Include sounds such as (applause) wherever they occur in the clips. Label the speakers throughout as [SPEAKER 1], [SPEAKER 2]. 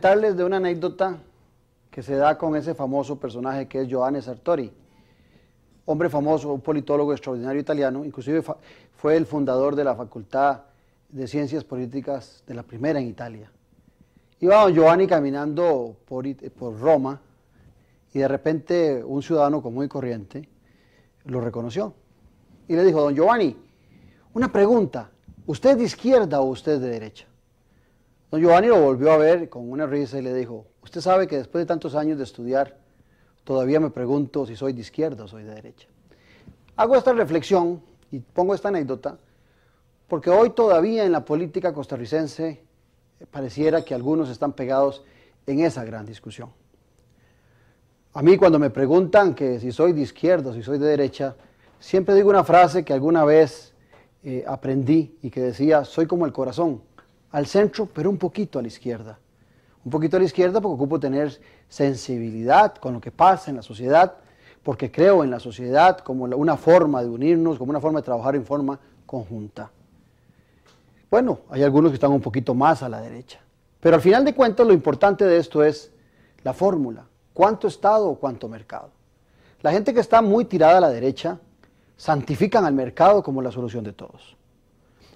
[SPEAKER 1] comentarles de una anécdota que se da con ese famoso personaje que es Giovanni Sartori, hombre famoso, un politólogo extraordinario italiano, inclusive fue el fundador de la Facultad de Ciencias Políticas de la primera en Italia. Iba don Giovanni caminando por, por Roma y de repente un ciudadano común y corriente lo reconoció y le dijo, don Giovanni, una pregunta, ¿usted es de izquierda o usted es de derecha? Don Giovanni lo volvió a ver con una risa y le dijo, usted sabe que después de tantos años de estudiar, todavía me pregunto si soy de izquierda o soy de derecha. Hago esta reflexión y pongo esta anécdota porque hoy todavía en la política costarricense eh, pareciera que algunos están pegados en esa gran discusión. A mí cuando me preguntan que si soy de izquierda o si soy de derecha, siempre digo una frase que alguna vez eh, aprendí y que decía, soy como el corazón, al centro, pero un poquito a la izquierda. Un poquito a la izquierda porque ocupo tener sensibilidad con lo que pasa en la sociedad, porque creo en la sociedad como una forma de unirnos, como una forma de trabajar en forma conjunta. Bueno, hay algunos que están un poquito más a la derecha. Pero al final de cuentas lo importante de esto es la fórmula. ¿Cuánto Estado o cuánto mercado? La gente que está muy tirada a la derecha santifican al mercado como la solución de todos.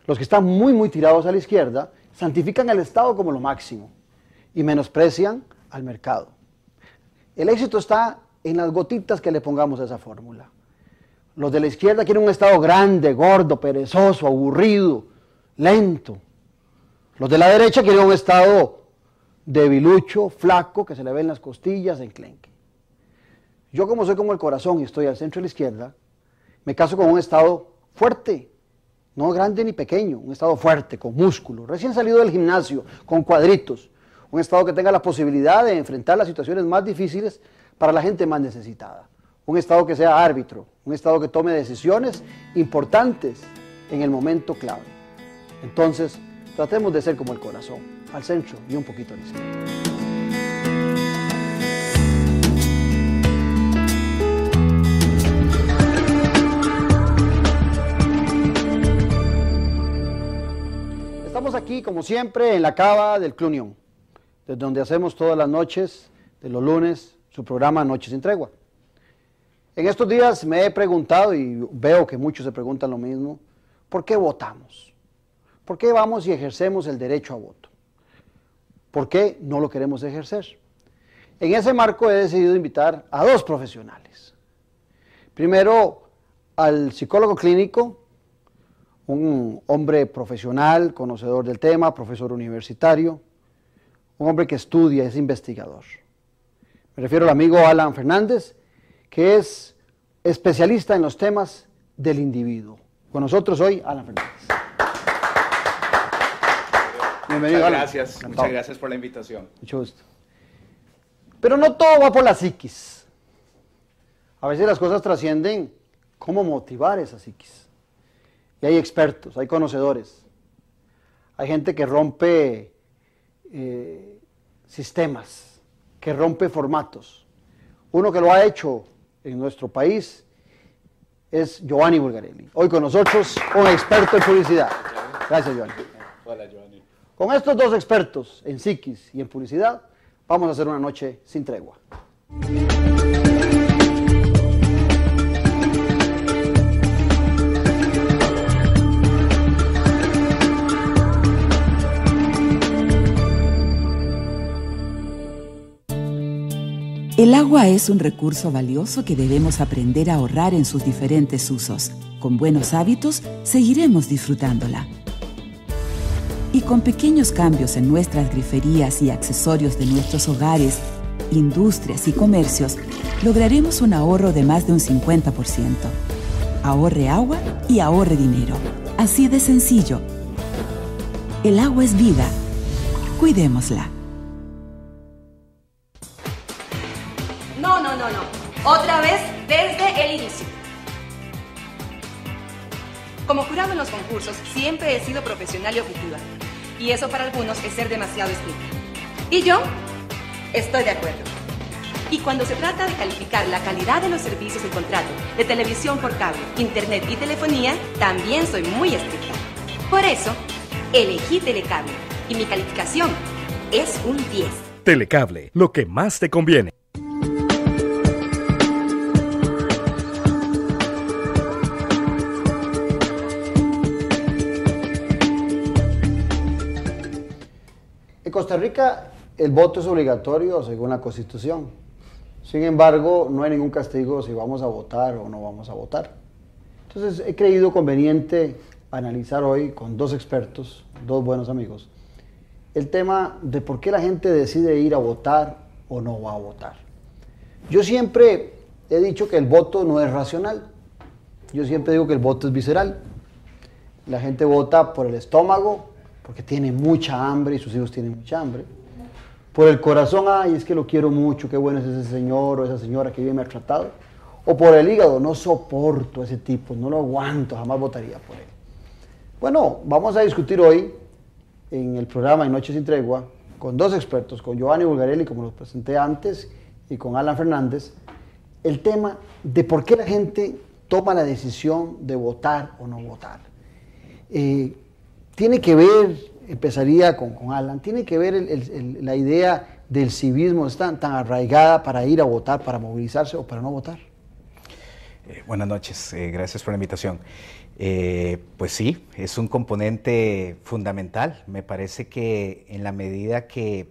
[SPEAKER 1] Los que están muy, muy tirados a la izquierda santifican al Estado como lo máximo y menosprecian al mercado. El éxito está en las gotitas que le pongamos a esa fórmula. Los de la izquierda quieren un Estado grande, gordo, perezoso, aburrido, lento. Los de la derecha quieren un Estado debilucho, flaco, que se le ven las costillas, enclenque. Yo como soy como el corazón y estoy al centro de la izquierda, me caso con un Estado fuerte, no grande ni pequeño, un estado fuerte, con músculo, recién salido del gimnasio, con cuadritos, un estado que tenga la posibilidad de enfrentar las situaciones más difíciles para la gente más necesitada, un estado que sea árbitro, un estado que tome decisiones importantes en el momento clave. Entonces, tratemos de ser como el corazón, al centro y un poquito al izquierdo. estamos aquí, como siempre, en la cava del Club desde donde hacemos todas las noches, de los lunes, su programa Noches sin Tregua. En estos días me he preguntado, y veo que muchos se preguntan lo mismo, ¿por qué votamos? ¿Por qué vamos y ejercemos el derecho a voto? ¿Por qué no lo queremos ejercer? En ese marco he decidido invitar a dos profesionales. Primero, al psicólogo clínico, un hombre profesional, conocedor del tema, profesor universitario, un hombre que estudia, es investigador. Me refiero al amigo Alan Fernández, que es especialista en los temas del individuo. Con nosotros hoy, Alan Fernández.
[SPEAKER 2] Bienvenido, muchas gracias, muchas gracias por la invitación.
[SPEAKER 1] Mucho gusto. Pero no todo va por la psiquis. A veces las cosas trascienden cómo motivar esa psiquis. Y hay expertos, hay conocedores. Hay gente que rompe eh, sistemas, que rompe formatos. Uno que lo ha hecho en nuestro país es Giovanni Bulgarelli. Hoy con nosotros, un experto en publicidad. Gracias, Giovanni. Hola, Giovanni. Con estos dos expertos en psiquis y en publicidad, vamos a hacer una noche sin tregua.
[SPEAKER 3] El agua es un recurso valioso que debemos aprender a ahorrar en sus diferentes usos. Con buenos hábitos seguiremos disfrutándola. Y con pequeños cambios en nuestras griferías y accesorios de nuestros hogares, industrias y comercios, lograremos un ahorro de más de un 50%. Ahorre agua y ahorre dinero. Así de sencillo. El agua es vida. Cuidémosla. no, Otra vez desde el inicio. Como jurado en los concursos, siempre he sido profesional y objetiva. Y eso para algunos es ser demasiado estricta. Y yo estoy de acuerdo. Y cuando se trata de calificar la calidad de los servicios y contrato, de televisión por cable, internet y telefonía, también soy muy estricta. Por eso, elegí Telecable y mi calificación es un 10.
[SPEAKER 2] Telecable, lo que más te conviene.
[SPEAKER 1] Costa Rica el voto es obligatorio según la Constitución. Sin embargo, no hay ningún castigo si vamos a votar o no vamos a votar. Entonces, he creído conveniente analizar hoy con dos expertos, dos buenos amigos, el tema de por qué la gente decide ir a votar o no va a votar. Yo siempre he dicho que el voto no es racional. Yo siempre digo que el voto es visceral. La gente vota por el estómago, porque tiene mucha hambre y sus hijos tienen mucha hambre. Por el corazón, ay, es que lo quiero mucho, qué bueno es ese señor o esa señora que bien me ha tratado. O por el hígado, no soporto a ese tipo, no lo aguanto, jamás votaría por él. Bueno, vamos a discutir hoy en el programa de Noches sin Tregua con dos expertos, con Giovanni Bulgarelli, como los presenté antes, y con Alan Fernández, el tema de por qué la gente toma la decisión de votar o no votar. Eh, tiene que ver, empezaría con, Alan, tiene que ver la idea del civismo tan, tan arraigada para ir a votar, para movilizarse o para no votar.
[SPEAKER 2] Eh, buenas noches, eh, gracias por la invitación. Eh, pues sí, es un componente fundamental. Me parece que en la medida que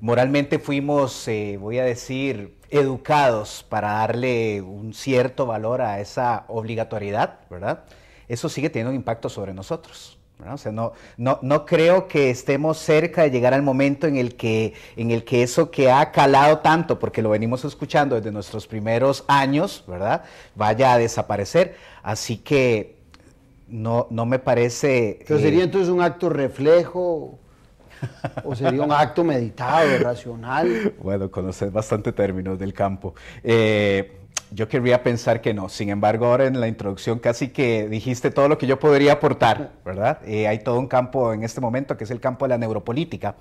[SPEAKER 2] moralmente fuimos, voy a decir, educados para darle un cierto valor a esa obligatoriedad, ¿verdad? Eso sigue teniendo un impacto sobre nosotros. O sea, no, no, no creo que estemos cerca de llegar al momento en el, que, en el que eso que ha calado tanto, porque lo venimos escuchando desde nuestros primeros años, ¿verdad? Vaya a desaparecer. Así que no, no me parece... Pero sería eh,
[SPEAKER 1] entonces un acto reflejo, ¿O sería un acto
[SPEAKER 2] meditado,
[SPEAKER 1] racional?
[SPEAKER 2] (laughs) Bueno, conoces bastante términos del campo. Eh, yo querría pensar que no. Sin embargo, ahora en la introducción casi que dijiste todo lo que yo podría aportar, ¿verdad? Eh, hay todo un campo en este momento que es el campo de la neuropolítica.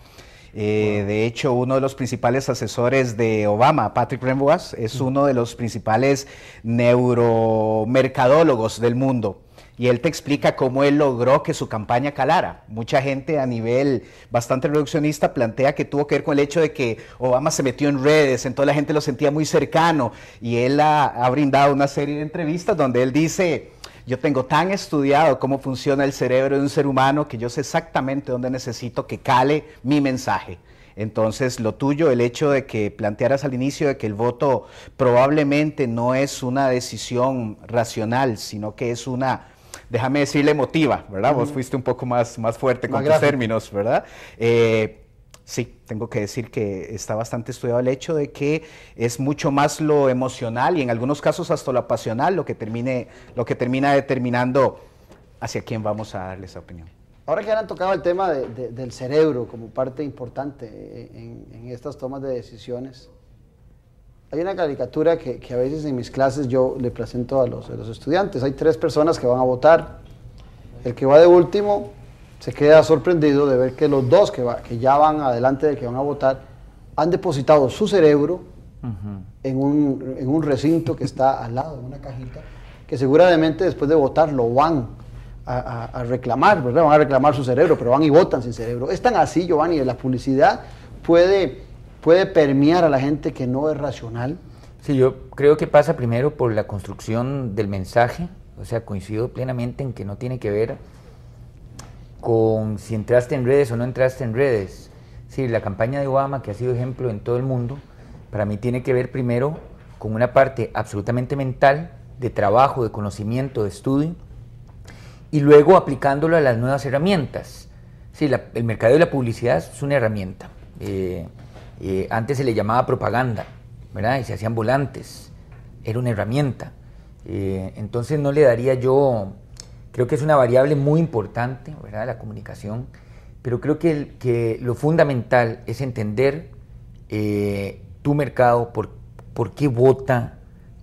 [SPEAKER 2] Eh, de hecho, uno de los principales asesores de Obama, Patrick Remboas, es uno de los principales neuromercadólogos del mundo y él te explica cómo él logró que su campaña calara. Mucha gente a nivel bastante reduccionista plantea que tuvo que ver con el hecho de que Obama se metió en redes, entonces la gente lo sentía muy cercano y él ha, ha brindado una serie de entrevistas donde él dice... Yo tengo tan estudiado cómo funciona el cerebro de un ser humano que yo sé exactamente dónde necesito que cale mi mensaje. Entonces, lo tuyo, el hecho de que plantearas al inicio de que el voto probablemente no es una decisión racional, sino que es una déjame decirle, emotiva, ¿verdad? Vos fuiste un poco más, más fuerte con términos, ¿verdad? Eh, sí, tengo que decir que está bastante estudiado el hecho de que es mucho más lo emocional y en algunos casos hasta lo apasional lo que, termine, lo que termina determinando hacia quién vamos a darle esa opinión.
[SPEAKER 1] Ahora que han tocado el tema del cerebro como parte importante en estas tomas de decisiones, hay una caricatura que, a veces en mis clases yo le presento a los, estudiantes. Hay tres personas que van a votar. El que va de último se queda sorprendido de ver que los dos que, ya van adelante de que van a votar han depositado su cerebro en, un, recinto que está al lado, en una cajita, que seguramente después de votar lo van a, reclamar, ¿verdad? Van a reclamar su cerebro, pero van y votan sin cerebro. Es tan así, Giovanni, la publicidad puede puede permear a la gente que no es racional?
[SPEAKER 4] Sí, yo creo que pasa primero por la construcción del mensaje, o sea, coincido plenamente en que no tiene que ver con si entraste en redes o no entraste en redes. Sí, la campaña de Obama, que ha sido ejemplo en todo el mundo, para mí tiene que ver primero con una parte absolutamente mental, de trabajo, de conocimiento, de estudio, y luego aplicándolo a las nuevas herramientas. Sí, el mercado de la publicidad es una herramienta. Eh, eh, antes se le llamaba propaganda, ¿verdad? Y se hacían volantes. Era una herramienta. Eh, entonces no le daría yo, creo que es una variable muy importante, ¿verdad? La comunicación. Pero creo que, lo fundamental es entender eh, tu mercado, por, por qué vota,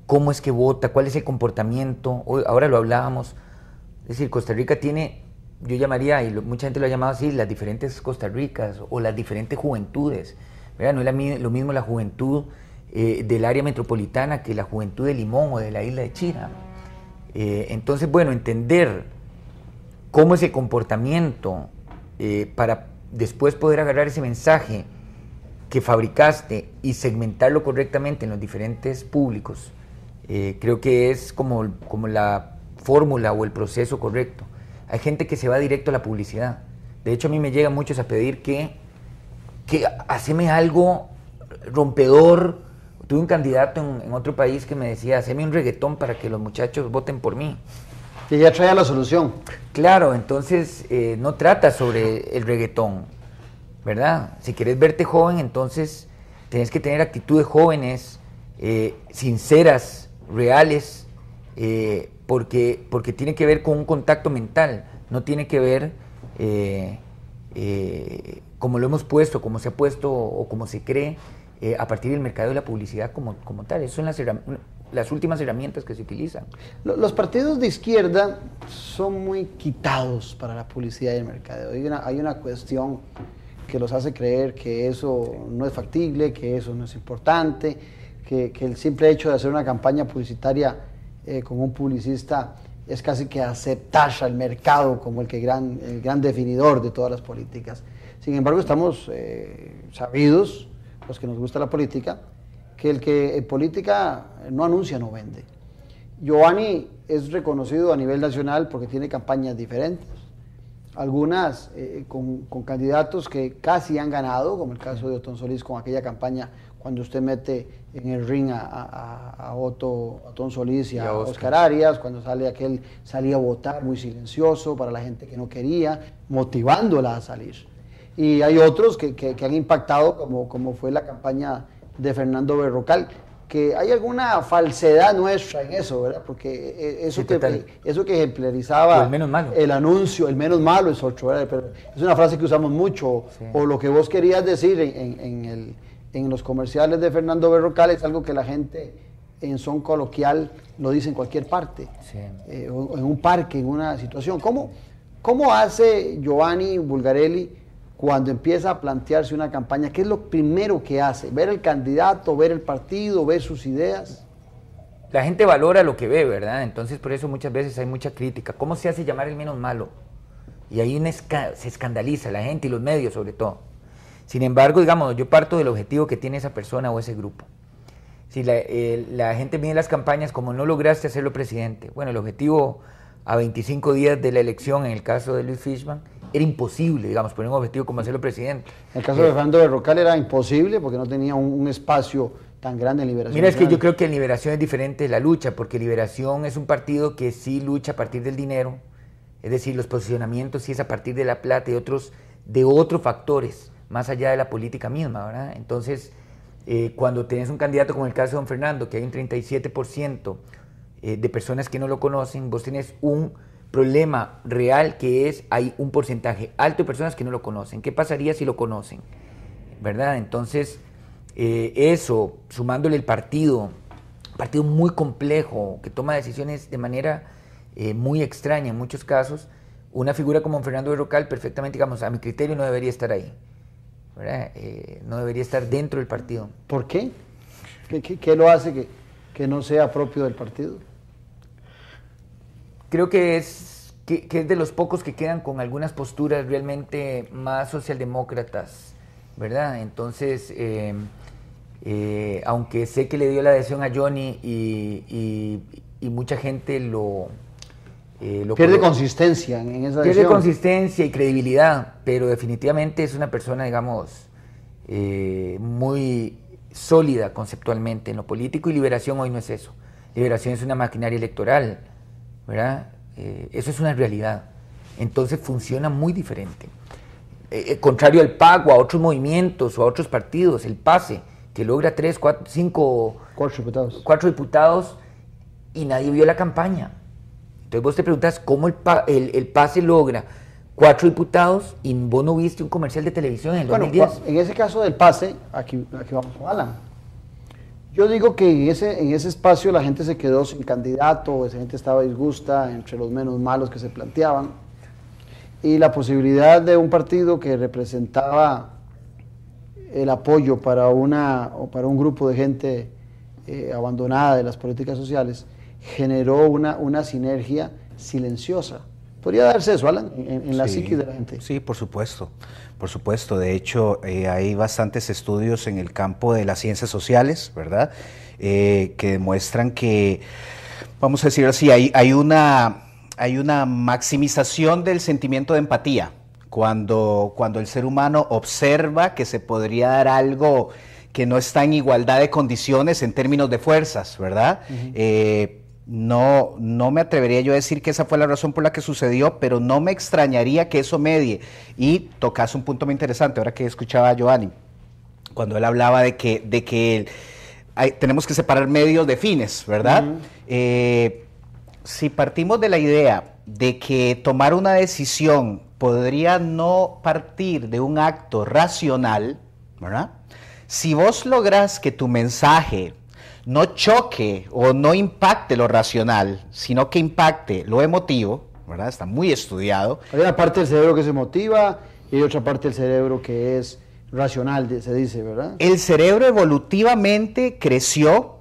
[SPEAKER 4] cómo es que vota, cuál es el comportamiento. Hoy, ahora lo hablábamos. Es decir, Costa Rica tiene yo llamaría, y mucha gente lo ha llamado así, las diferentes Costa Ricas o las diferentes juventudes. No es lo mismo la juventud eh, del área metropolitana que la juventud de Limón o de la isla de China. Eh, entonces, bueno, entender cómo ese comportamiento eh, para después poder agarrar ese mensaje que fabricaste y segmentarlo correctamente en los diferentes públicos, creo que es como, como la fórmula o el proceso correcto. Hay gente que se va directo a la publicidad. De hecho, a mí me llegan muchos a pedir que que haceme algo rompedor. Tuve un candidato en, otro país que me decía, haceme un reggaetón para que los muchachos voten por mí. Que ya traiga la solución. Claro, entonces eh, no trata sobre el reggaetón, ¿verdad? Si quieres verte joven, entonces tenés que tener actitudes jóvenes, eh, sinceras, reales, eh, porque, porque tiene que ver con un contacto mental, no tiene que ver como lo hemos puesto, como se ha puesto o como se cree, eh, a partir del mercado de la publicidad como, como tal. Esas son las, últimas herramientas que se utilizan. Los partidos de izquierda son muy
[SPEAKER 1] quitados para la publicidad y el mercado. Hay una, hay una cuestión que los hace creer que eso no es factible, que eso no es importante, que, el simple hecho de hacer una campaña publicitaria eh, con un publicista es casi que aceptar al mercado como el, que gran, el gran definidor de todas las políticas. Sin embargo, estamos eh, sabidos, los que nos gusta la política, que el que en eh, política eh, no anuncia no vende. Giovanni es reconocido a nivel nacional porque tiene campañas diferentes, algunas con, candidatos que casi han ganado, como el caso de Otón Solís con aquella campaña cuando usted mete en el ring a, Otto, Otón Solís y, a, Oscar. Arias, cuando sale aquel, salía a votar muy silencioso para la gente que no quería, motivándola a salir y hay otros que, que, han impactado, como, como fue la campaña de Fernando Berrocal, que hay alguna falsedad nuestra en eso, ¿verdad? Porque eh, eh, eso, que, eh, eso que ejemplarizaba el, menos el, anuncio, el menos malo es otro, ¿verdad? Pero es una frase que usamos mucho, o lo que vos querías decir en, en, el, en, los comerciales de Fernando Berrocal es algo que la gente en son coloquial lo dice en cualquier parte, en un parque, en una situación. ¿Cómo, cómo hace Giovanni Bulgarelli cuando empieza a plantearse una campaña, ¿qué es lo primero que hace? ¿Ver el candidato, ver el partido, ver sus ideas?
[SPEAKER 4] La gente valora lo que ve, ¿verdad? Entonces por eso muchas veces hay mucha crítica. ¿Cómo se hace llamar el menos malo? Y ahí se escandaliza la gente y los medios sobre todo. Sin embargo, digamos, yo parto del objetivo que tiene esa persona o ese grupo. Si la, la gente mide las campañas como no lograste hacerlo presidente, bueno, el objetivo a 25 días de la elección, en el caso de Luis Fishman, era imposible, digamos, poner un objetivo como hacerlo presidente. En el caso de eh, Fernando de Rocal era imposible porque no tenía un, espacio
[SPEAKER 1] tan grande en Liberación. Mira, es que yo creo que Liberación
[SPEAKER 4] es diferente de la lucha, porque Liberación es un partido que sí lucha a partir del dinero, es decir, los posicionamientos sí es a partir de la plata y otros, de otros factores, más allá de la política misma, ¿verdad? Entonces, eh, cuando tenés un candidato como el caso de don Fernando, que hay un 37% eh, de personas que no lo conocen, vos tenés un problema real que es hay un porcentaje alto de personas que no lo conocen. ¿Qué pasaría si lo conocen? ¿Verdad? Entonces, eh, eso, sumándole el partido, partido muy complejo, que toma decisiones de manera eh, muy extraña en muchos casos, una figura como Fernando Berrocal perfectamente, digamos, a mi criterio no debería estar ahí. ¿verdad? Eh, no debería estar dentro del partido. ¿Por qué? ¿Qué, lo hace que no sea propio del partido? creo que es, que, es de los pocos que quedan con algunas posturas realmente más socialdemócratas, ¿verdad? Entonces, eh, eh, aunque sé que le dio la adhesión a Johnny y, mucha gente lo... Eh, lo pierde
[SPEAKER 1] consistencia en esa Pierde
[SPEAKER 4] consistencia y credibilidad, pero definitivamente es una persona, digamos, muy sólida conceptualmente en lo político y liberación hoy no es eso. Liberación es una maquinaria electoral eh, eso es una realidad. Entonces funciona muy diferente. Eh, eh, contrario al pago, a otros movimientos o a otros partidos, el pase, que logra tres, cuatro, cinco... Cuatro diputados. Cuatro diputados y nadie vio la campaña. Entonces vos te preguntas cómo el, pase logra cuatro diputados y vos no viste un comercial de televisión en el bueno, 2010.
[SPEAKER 1] En ese caso del pase, aquí, aquí vamos con Alan. Yo digo que en ese, en ese espacio la gente se quedó sin candidato, esa gente estaba disgusta entre los menos malos que se planteaban. Y la posibilidad de un partido que representaba el apoyo para, una, o para un grupo de gente eh, abandonada de las políticas sociales generó una, una sinergia silenciosa. ¿Podría darse eso,
[SPEAKER 2] Alan, en, la sí, de la gente? Sí, por supuesto. Por supuesto, de hecho eh, hay bastantes estudios en el campo de las ciencias sociales, ¿verdad? Eh, que demuestran que, vamos a decir así, hay, una, hay una maximización del sentimiento de empatía cuando, cuando el ser humano observa que se podría dar algo que no está en igualdad de condiciones en términos de fuerzas, ¿verdad? No, no me atrevería yo a decir que esa fue la razón por la que sucedió, pero no me extrañaría que eso medie. Y tocas un punto muy interesante, ahora que escuchaba a Giovanni, cuando él hablaba de que, de que tenemos que separar medios de fines, ¿verdad? Eh, si partimos de la idea de que tomar una decisión podría no partir de un acto racional, ¿verdad? Si vos lográs que tu mensaje, no choque o no impacte lo racional, sino que impacte lo emotivo, ¿verdad? Está muy estudiado.
[SPEAKER 1] Hay una parte del cerebro que se motiva y hay otra parte del cerebro que es racional, se
[SPEAKER 2] dice, ¿verdad? El cerebro evolutivamente creció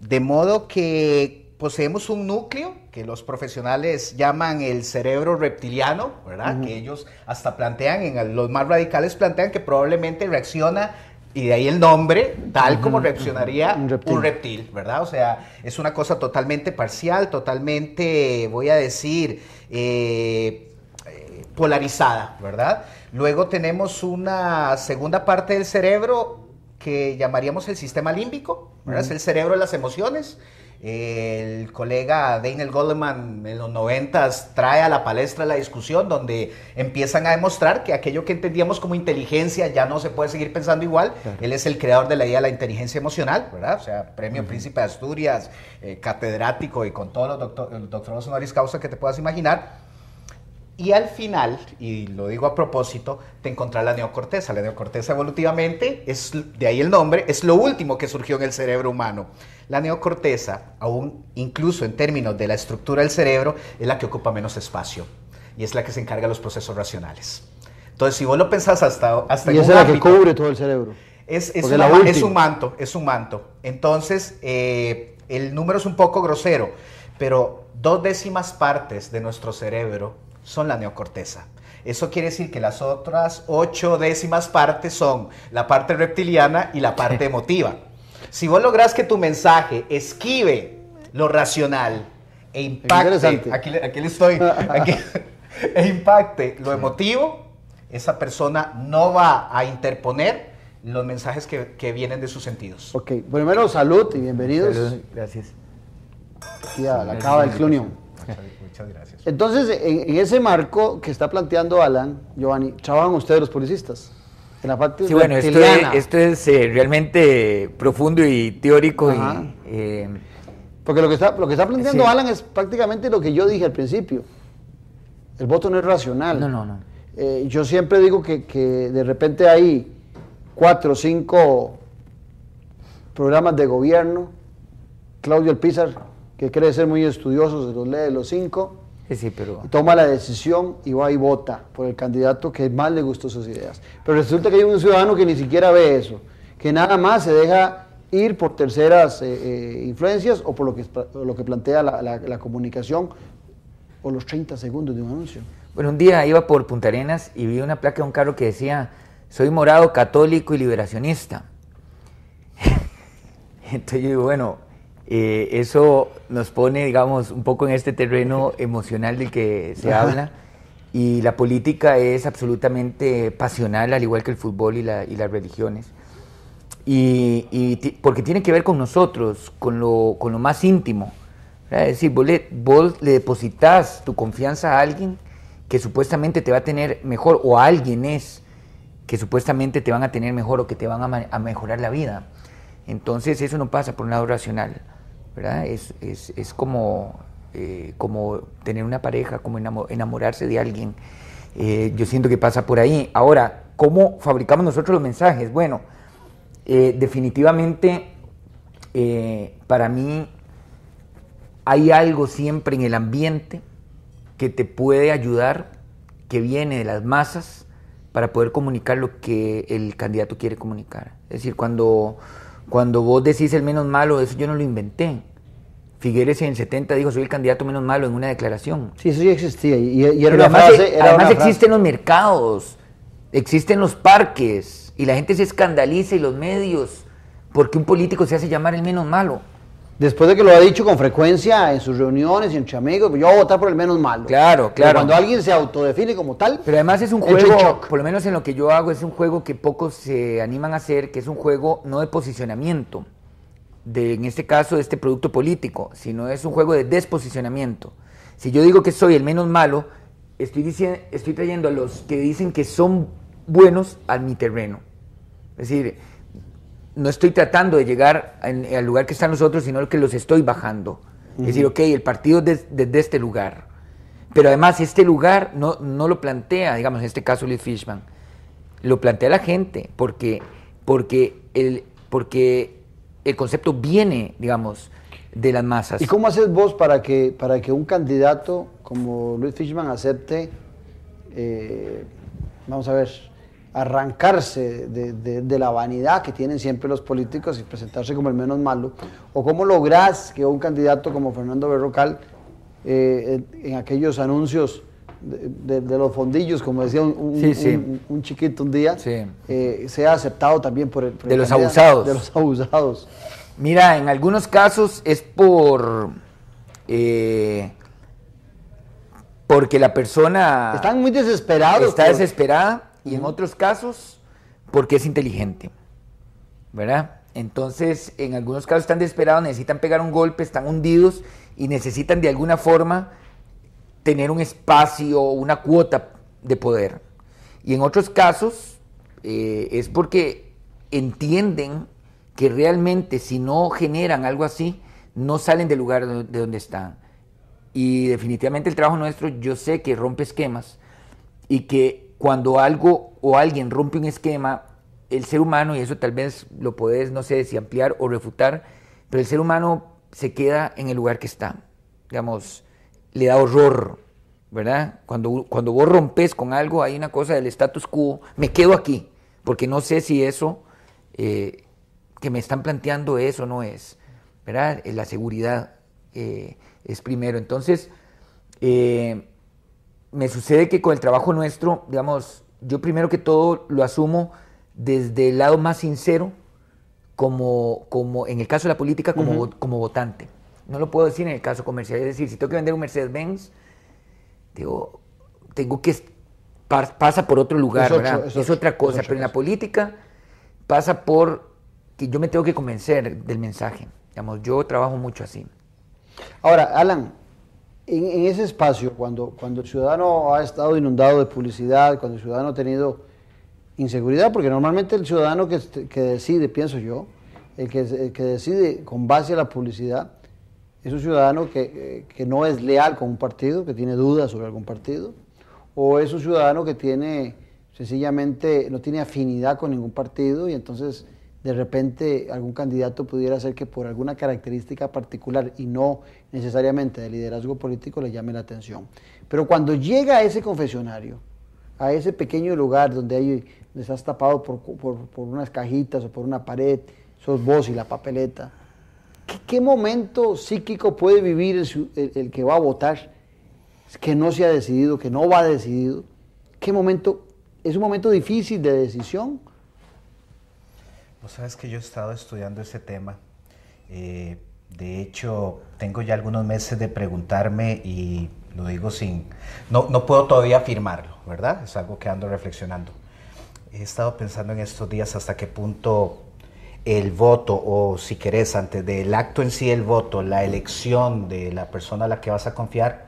[SPEAKER 2] de modo que poseemos un núcleo que los profesionales llaman el cerebro reptiliano, ¿verdad? Que ellos hasta plantean, los más radicales plantean que probablemente reacciona y de ahí el nombre, tal como reaccionaría un reptil. ¿verdad? O sea, es una cosa totalmente parcial, totalmente, voy a decir, eh, eh, polarizada, ¿verdad? Luego tenemos una segunda parte del cerebro que llamaríamos el sistema límbico, ¿verdad? Es el cerebro de las emociones el colega Daniel Goleman en los noventas trae a la palestra la discusión donde empiezan a demostrar que aquello que entendíamos como inteligencia ya no se puede seguir pensando igual. Él es el creador de la idea de la inteligencia emocional, ¿verdad? O sea, premio Príncipe de Asturias, eh, catedrático y con todos los, doctor, los doctorados honoris causa que te puedas imaginar. Y al final, y lo digo a propósito, te encontrás la neocorteza. La neocorteza evolutivamente, es, de ahí el nombre, es lo último que surgió en el cerebro humano. La neocorteza, aún incluso en términos de la estructura del cerebro, es la que ocupa menos espacio y es la que se encarga de los procesos racionales. Entonces, si vos lo pensás hasta, hasta y es la que cubre todo el cerebro. Es, es, un manto, es un manto. Entonces, eh, el número es un poco grosero, pero dos décimas partes de nuestro cerebro son la neocorteza. Eso quiere decir que las otras ocho décimas partes son la parte reptiliana y la parte (laughs) emotiva. Si vos lográs que tu mensaje esquive lo racional e impacte, aquí, estoy, (laughs) e impacte lo emotivo, esa persona no va a interponer los mensajes que, vienen de sus sentidos.
[SPEAKER 1] Ok, primero salud y bienvenidos. Gracias. la cava del
[SPEAKER 2] gracias. Entonces, en, ese marco
[SPEAKER 1] que está planteando Alan, Giovanni, ¿trabajan ustedes los policistas? En la parte sí, bueno, esto
[SPEAKER 4] es, eh, realmente profundo y teórico. Eh, Porque lo que está, planteando Alan es
[SPEAKER 1] prácticamente lo que yo dije al principio. El voto no es racional. No, no, no. Eh, yo siempre digo que, de repente hay cuatro o cinco programas de gobierno. Claudio El Pizarro que cree ser muy estudioso, se los lee de los cinco, pero... toma la decisión y va y vota por el candidato que más le gustó sus ideas. Pero resulta que hay un ciudadano que ni siquiera ve eso, que nada más se deja ir por terceras eh, eh, influencias o por lo que, lo que plantea la, la comunicación o los 30 segundos de un anuncio.
[SPEAKER 4] Bueno, un día iba por Punta Arenas y vi una placa de un carro que decía, soy morado, católico y liberacionista. (laughs) Entonces yo digo, bueno, eh, eso nos pone, digamos, un poco en este terreno emocional del que se habla. Y la política es absolutamente pasional, al igual que el fútbol y, las religiones. Y, porque tiene que ver con nosotros, con lo, con lo más íntimo. Es decir, vos le, vos le depositas tu confianza a alguien que supuestamente te va a tener mejor, o a alguien es que supuestamente te van a tener mejor o que te van a mejorar la vida. Entonces eso no pasa por un lado racional. Es, es, es como, eh, como tener una pareja, como enamorarse de alguien. Eh, yo siento que pasa por ahí. Ahora, ¿cómo fabricamos nosotros los mensajes? Bueno, eh, definitivamente para mí hay algo siempre en el ambiente que te puede ayudar, que viene de las masas, para poder comunicar lo que el candidato quiere comunicar. Es decir, cuando cuando vos decís el menos malo, eso yo no lo inventé. Figueres en el 70 dijo, soy el candidato menos malo en una declaración.
[SPEAKER 1] Sí, eso ya existía. además, existen
[SPEAKER 4] los mercados, existen los parques, y la gente se escandaliza y los medios porque un político se hace llamar el menos malo después de que lo ha dicho con
[SPEAKER 1] frecuencia en sus reuniones y entre amigos, yo voy a votar por el menos malo. Claro, claro. cuando alguien se autodefine como tal.
[SPEAKER 4] Pero además es un juego, por lo menos en lo que yo hago, es un juego que pocos se animan a hacer, que es un juego no de posicionamiento, de, en este caso, de este producto político, sino es un juego de desposicionamiento. Si yo digo que soy el menos malo, estoy, diciendo, estoy trayendo a los que dicen que son buenos a mi terreno. Es decir, no estoy tratando de llegar al lugar que están nosotros, sino que los estoy bajando. Es decir, ok, el partido desde este lugar. Pero además este lugar no, lo plantea, digamos, en este caso Luis Fishman, lo plantea la gente, porque, porque, el, porque el concepto viene, digamos, de las masas. ¿Y cómo
[SPEAKER 1] haces vos para que, para que un candidato como Luis Fishman acepte, eh, vamos a ver, arrancarse de, la vanidad que tienen siempre los políticos y presentarse como el menos malo? ¿O cómo lográs que un candidato como Fernando Berrocal, eh, en aquellos anuncios de, los fondillos, como decía un, chiquito un día, eh, sea aceptado también por
[SPEAKER 4] el... de los abusados. De
[SPEAKER 1] los abusados.
[SPEAKER 4] Mira, en algunos casos es por... Eh, porque la persona... Están muy desesperados. Está desesperada y en otros casos porque es inteligente, ¿verdad? Entonces, en algunos casos están desesperados, necesitan pegar un golpe, están hundidos y necesitan de alguna forma tener un espacio, o una cuota de poder. Y en otros casos eh, es porque entienden que realmente si no generan algo así, no salen del lugar de donde están. Y definitivamente el trabajo nuestro yo sé que rompe esquemas y que cuando algo o alguien rompe un esquema, el ser humano, y eso tal vez lo podés, no sé si ampliar o refutar, pero el ser humano se queda en el lugar que está. Digamos, le da horror, ¿verdad? Cuando, cuando vos rompes con algo, hay una cosa del status quo, me quedo aquí, porque no sé si eso eh, que me están planteando es o no es, ¿verdad? Eh, la seguridad eh, es primero. Entonces, me sucede que con el trabajo nuestro, digamos, yo primero que todo lo asumo desde el lado más sincero, como, como en el caso de la política, como, como votante. No lo puedo decir en el caso comercial. Es decir, si tengo que vender un Mercedes-Benz, digo, tengo que. pasa por otro lugar, es, es, otra cosa. pero en la política pasa por que yo me tengo que convencer del mensaje. Digamos, yo trabajo mucho así.
[SPEAKER 1] Ahora, Alan, en, ese espacio, cuando, cuando el ciudadano ha estado inundado de publicidad, cuando el ciudadano ha tenido inseguridad, porque normalmente el ciudadano que, decide, pienso yo, el que, que, decide con base a la publicidad, es un ciudadano que, eh, que no es leal con un partido, que tiene dudas sobre algún partido, o es un ciudadano que tiene sencillamente no tiene afinidad con ningún partido y entonces de repente algún candidato pudiera ser que por alguna característica particular y no necesariamente de liderazgo político le llame la atención. Pero cuando llega a ese confesionario, a ese pequeño lugar donde hay, has tapado por, unas cajitas o por una pared, sos vos y la papeleta, ¿qué, momento psíquico puede vivir el, el que va a votar, que no se ha decidido, que no va decidido? ¿Qué momento? ¿Es un momento difícil de decisión?
[SPEAKER 2] Pues, sabes que yo he estado estudiando ese tema. Eh, de hecho, tengo ya algunos meses de preguntarme y lo digo sin... No, no puedo todavía afirmarlo, ¿verdad? Es algo que ando reflexionando. He estado pensando en estos días hasta qué punto el voto, o si querés, antes del acto en sí, el voto, la elección de la persona a la que vas a confiar,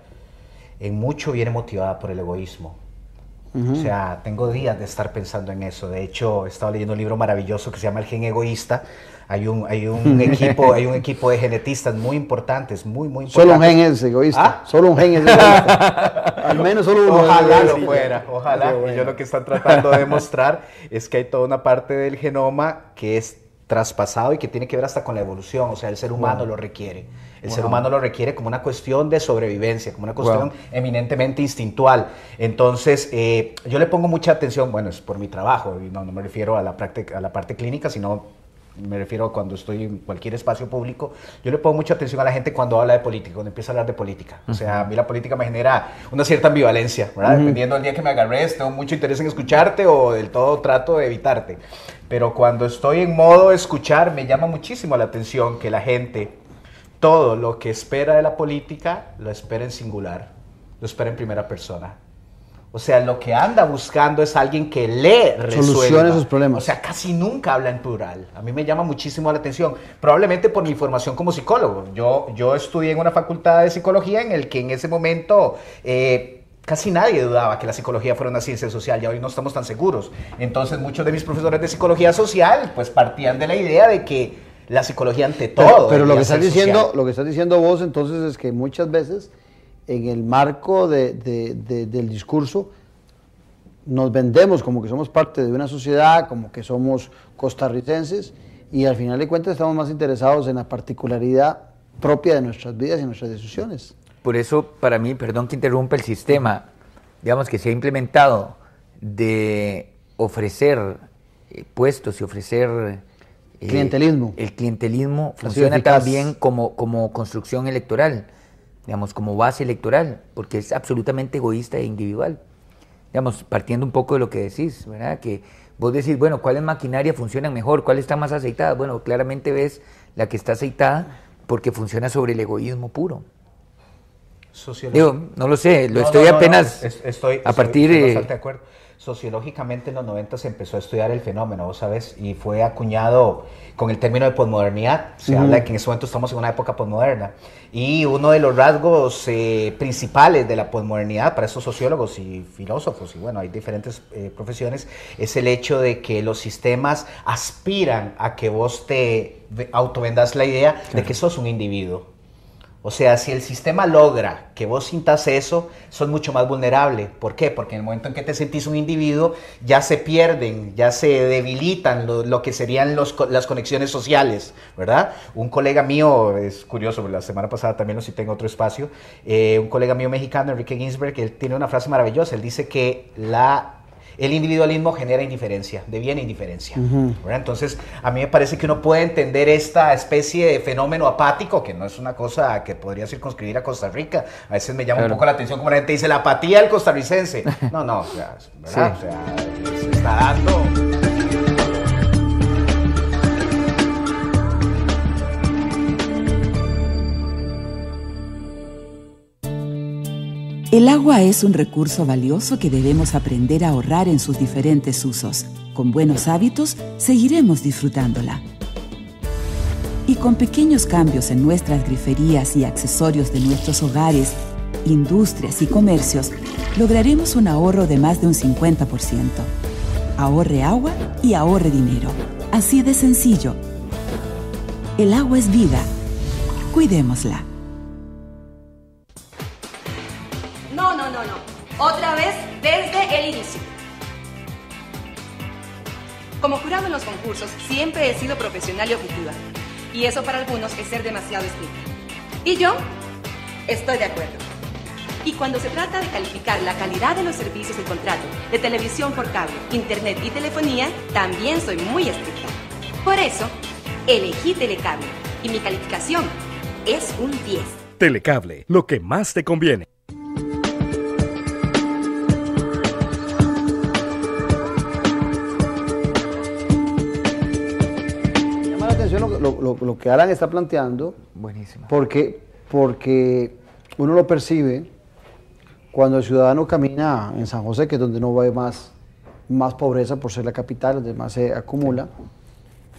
[SPEAKER 2] en mucho viene motivada por el egoísmo, o sea, tengo días de estar pensando en eso. De hecho, he estado leyendo un libro maravilloso que se llama El gen egoísta. Hay un, hay un equipo, hay un equipo de genetistas muy importantes, muy, muy importantes. Solo un gen
[SPEAKER 1] es egoísta. ¿Ah? Solo un gen es egoísta. Al menos solo uno. Ojalá lo fuera,
[SPEAKER 2] ojalá. Y yo lo que están tratando de demostrar es que hay toda una parte del genoma que es traspasado y que tiene que ver hasta con la evolución. O sea, el ser humano lo requiere. El ser humano lo requiere como una cuestión de sobrevivencia, como una cuestión eminentemente instintual. Entonces, eh, yo le pongo mucha atención, bueno, es por mi trabajo, y no, me refiero a la, parte clínica, sino me refiero cuando estoy en cualquier espacio público, yo le pongo mucha atención a la gente cuando habla de política, cuando empieza a hablar de política. O sea, a mí la política me genera una cierta ambivalencia, ¿verdad? Dependiendo del día que me agarres, tengo mucho interés en escucharte o del todo trato de evitarte. Pero cuando estoy en modo escuchar, me llama muchísimo la atención que la gente todo lo que espera de la política lo espera en singular, lo espera en primera persona. O sea, lo que anda buscando es alguien que le resuelva. sus problemas. O sea, casi nunca habla en plural. A mí me llama muchísimo la atención. Probablemente por mi formación como psicólogo. Yo, yo estudié en una facultad de psicología en el que en ese momento eh, casi nadie dudaba que la psicología fuera una ciencia social. Ya hoy no estamos tan seguros. Entonces, muchos de mis profesores de psicología social pues partían de la idea de que la psicología ante todo. Pero, lo, que estás diciendo,
[SPEAKER 1] lo que estás diciendo vos entonces es que muchas veces en el marco de, del discurso nos vendemos como que somos parte de una sociedad, como que somos costarricenses y al final de cuentas estamos más interesados en la particularidad propia de nuestras vidas y nuestras decisiones.
[SPEAKER 4] Por eso, para mí, perdón que interrumpa el sistema, digamos que se ha implementado de ofrecer eh, puestos y ofrecer eh, clientelismo. El clientelismo funciona también como, como construcción electoral, digamos, como base electoral, porque es absolutamente egoísta e individual. Digamos, partiendo un poco de lo que decís, ¿verdad? Que vos decís, bueno, ¿cuál ¿cuáles maquinarias funciona mejor? ¿Cuál está más aceitada? Bueno, claramente ves la que está aceitada porque funciona sobre el egoísmo puro. Yo, no lo sé, lo estoy apenas estoy, a partir de
[SPEAKER 2] sociológicamente en los 90 se empezó a estudiar el fenómeno, ¿vos sabes? Y fue acuñado con el término de posmodernidad. Se habla de que en ese momento estamos en una época posmoderna. Y uno de los rasgos eh, principales de la posmodernidad para esos sociólogos y filósofos, y bueno, hay diferentes eh, profesiones, es el hecho de que los sistemas aspiran a que vos te autovendas la idea de que sos un individuo. O sea, si el sistema logra que vos sintas eso, son mucho más vulnerable. ¿Por qué? Porque en el momento en que te sentís un individuo, ya se pierden, ya se debilitan lo, que serían las conexiones sociales, ¿verdad? Un colega mío, es curioso, la semana pasada también lo cité en otro espacio, eh, un colega mío mexicano, Enrique Ginsberg, él tiene una frase maravillosa, él dice que la el individualismo genera indiferencia, deviene indiferencia. Entonces, a mí me parece que uno puede entender esta especie de fenómeno apático, que no es una cosa que podría circunscribir a Costa Rica. A veces me llama un poco la atención como la gente dice, la apatía del costarricense. No, no, O sea, se está dando...
[SPEAKER 3] El agua es un recurso valioso que debemos aprender a ahorrar en sus diferentes usos. Con buenos hábitos seguiremos disfrutándola. Y con pequeños cambios en nuestras griferías y accesorios de nuestros hogares, industrias y comercios, lograremos un ahorro de más de un 50%. Ahorre agua y ahorre dinero. Así de sencillo. El agua es vida. Cuidémosla. Otra vez desde el inicio. Como jurado en los concursos, siempre he sido profesional y objetiva. Y eso para algunos es ser demasiado estricta. Y yo estoy de acuerdo. Y cuando se trata de calificar la calidad de los servicios de contrato, de televisión por cable, internet y telefonía, también soy muy estricta. Por eso, elegí Telecable y mi calificación es un 10.
[SPEAKER 2] Telecable, lo que más te conviene.
[SPEAKER 1] lo, que Alan está planteando. Buenísimo. Porque, porque uno lo percibe cuando el ciudadano camina en San José, que es donde no va más, más pobreza por ser la capital, donde más se acumula.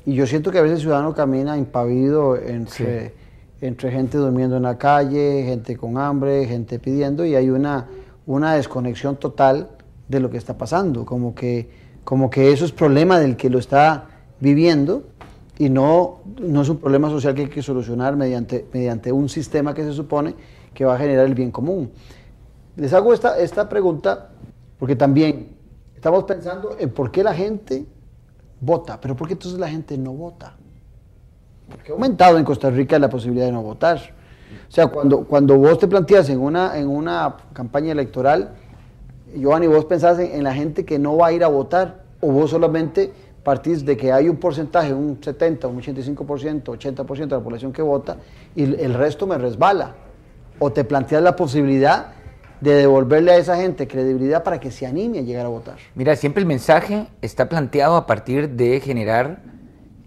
[SPEAKER 1] Y yo siento que a veces el ciudadano camina impavido entre, gente durmiendo en la calle, gente con hambre, gente pidiendo, y hay una, una desconexión total de lo que está pasando, como que, como que eso es problema del que lo está viviendo y no, no es un problema social que hay que solucionar mediante, mediante un sistema que se supone que va a generar el bien común. Les hago esta, esta pregunta porque también estamos pensando en por qué la gente vota, pero por qué entonces la gente no vota. Porque ha aumentado en Costa Rica la posibilidad de no votar. O sea, cuando, cuando vos te planteas en una, en una campaña electoral, Giovanni, vos pensás en la gente que no va a ir a votar o vos solamente partir de que hay un porcentaje, un 70, un 85%, 80% de la población que vota y el resto me resbala. O te planteas la posibilidad de devolverle a esa gente credibilidad para que se anime a llegar a votar.
[SPEAKER 4] Mira, siempre el mensaje está planteado a partir de generar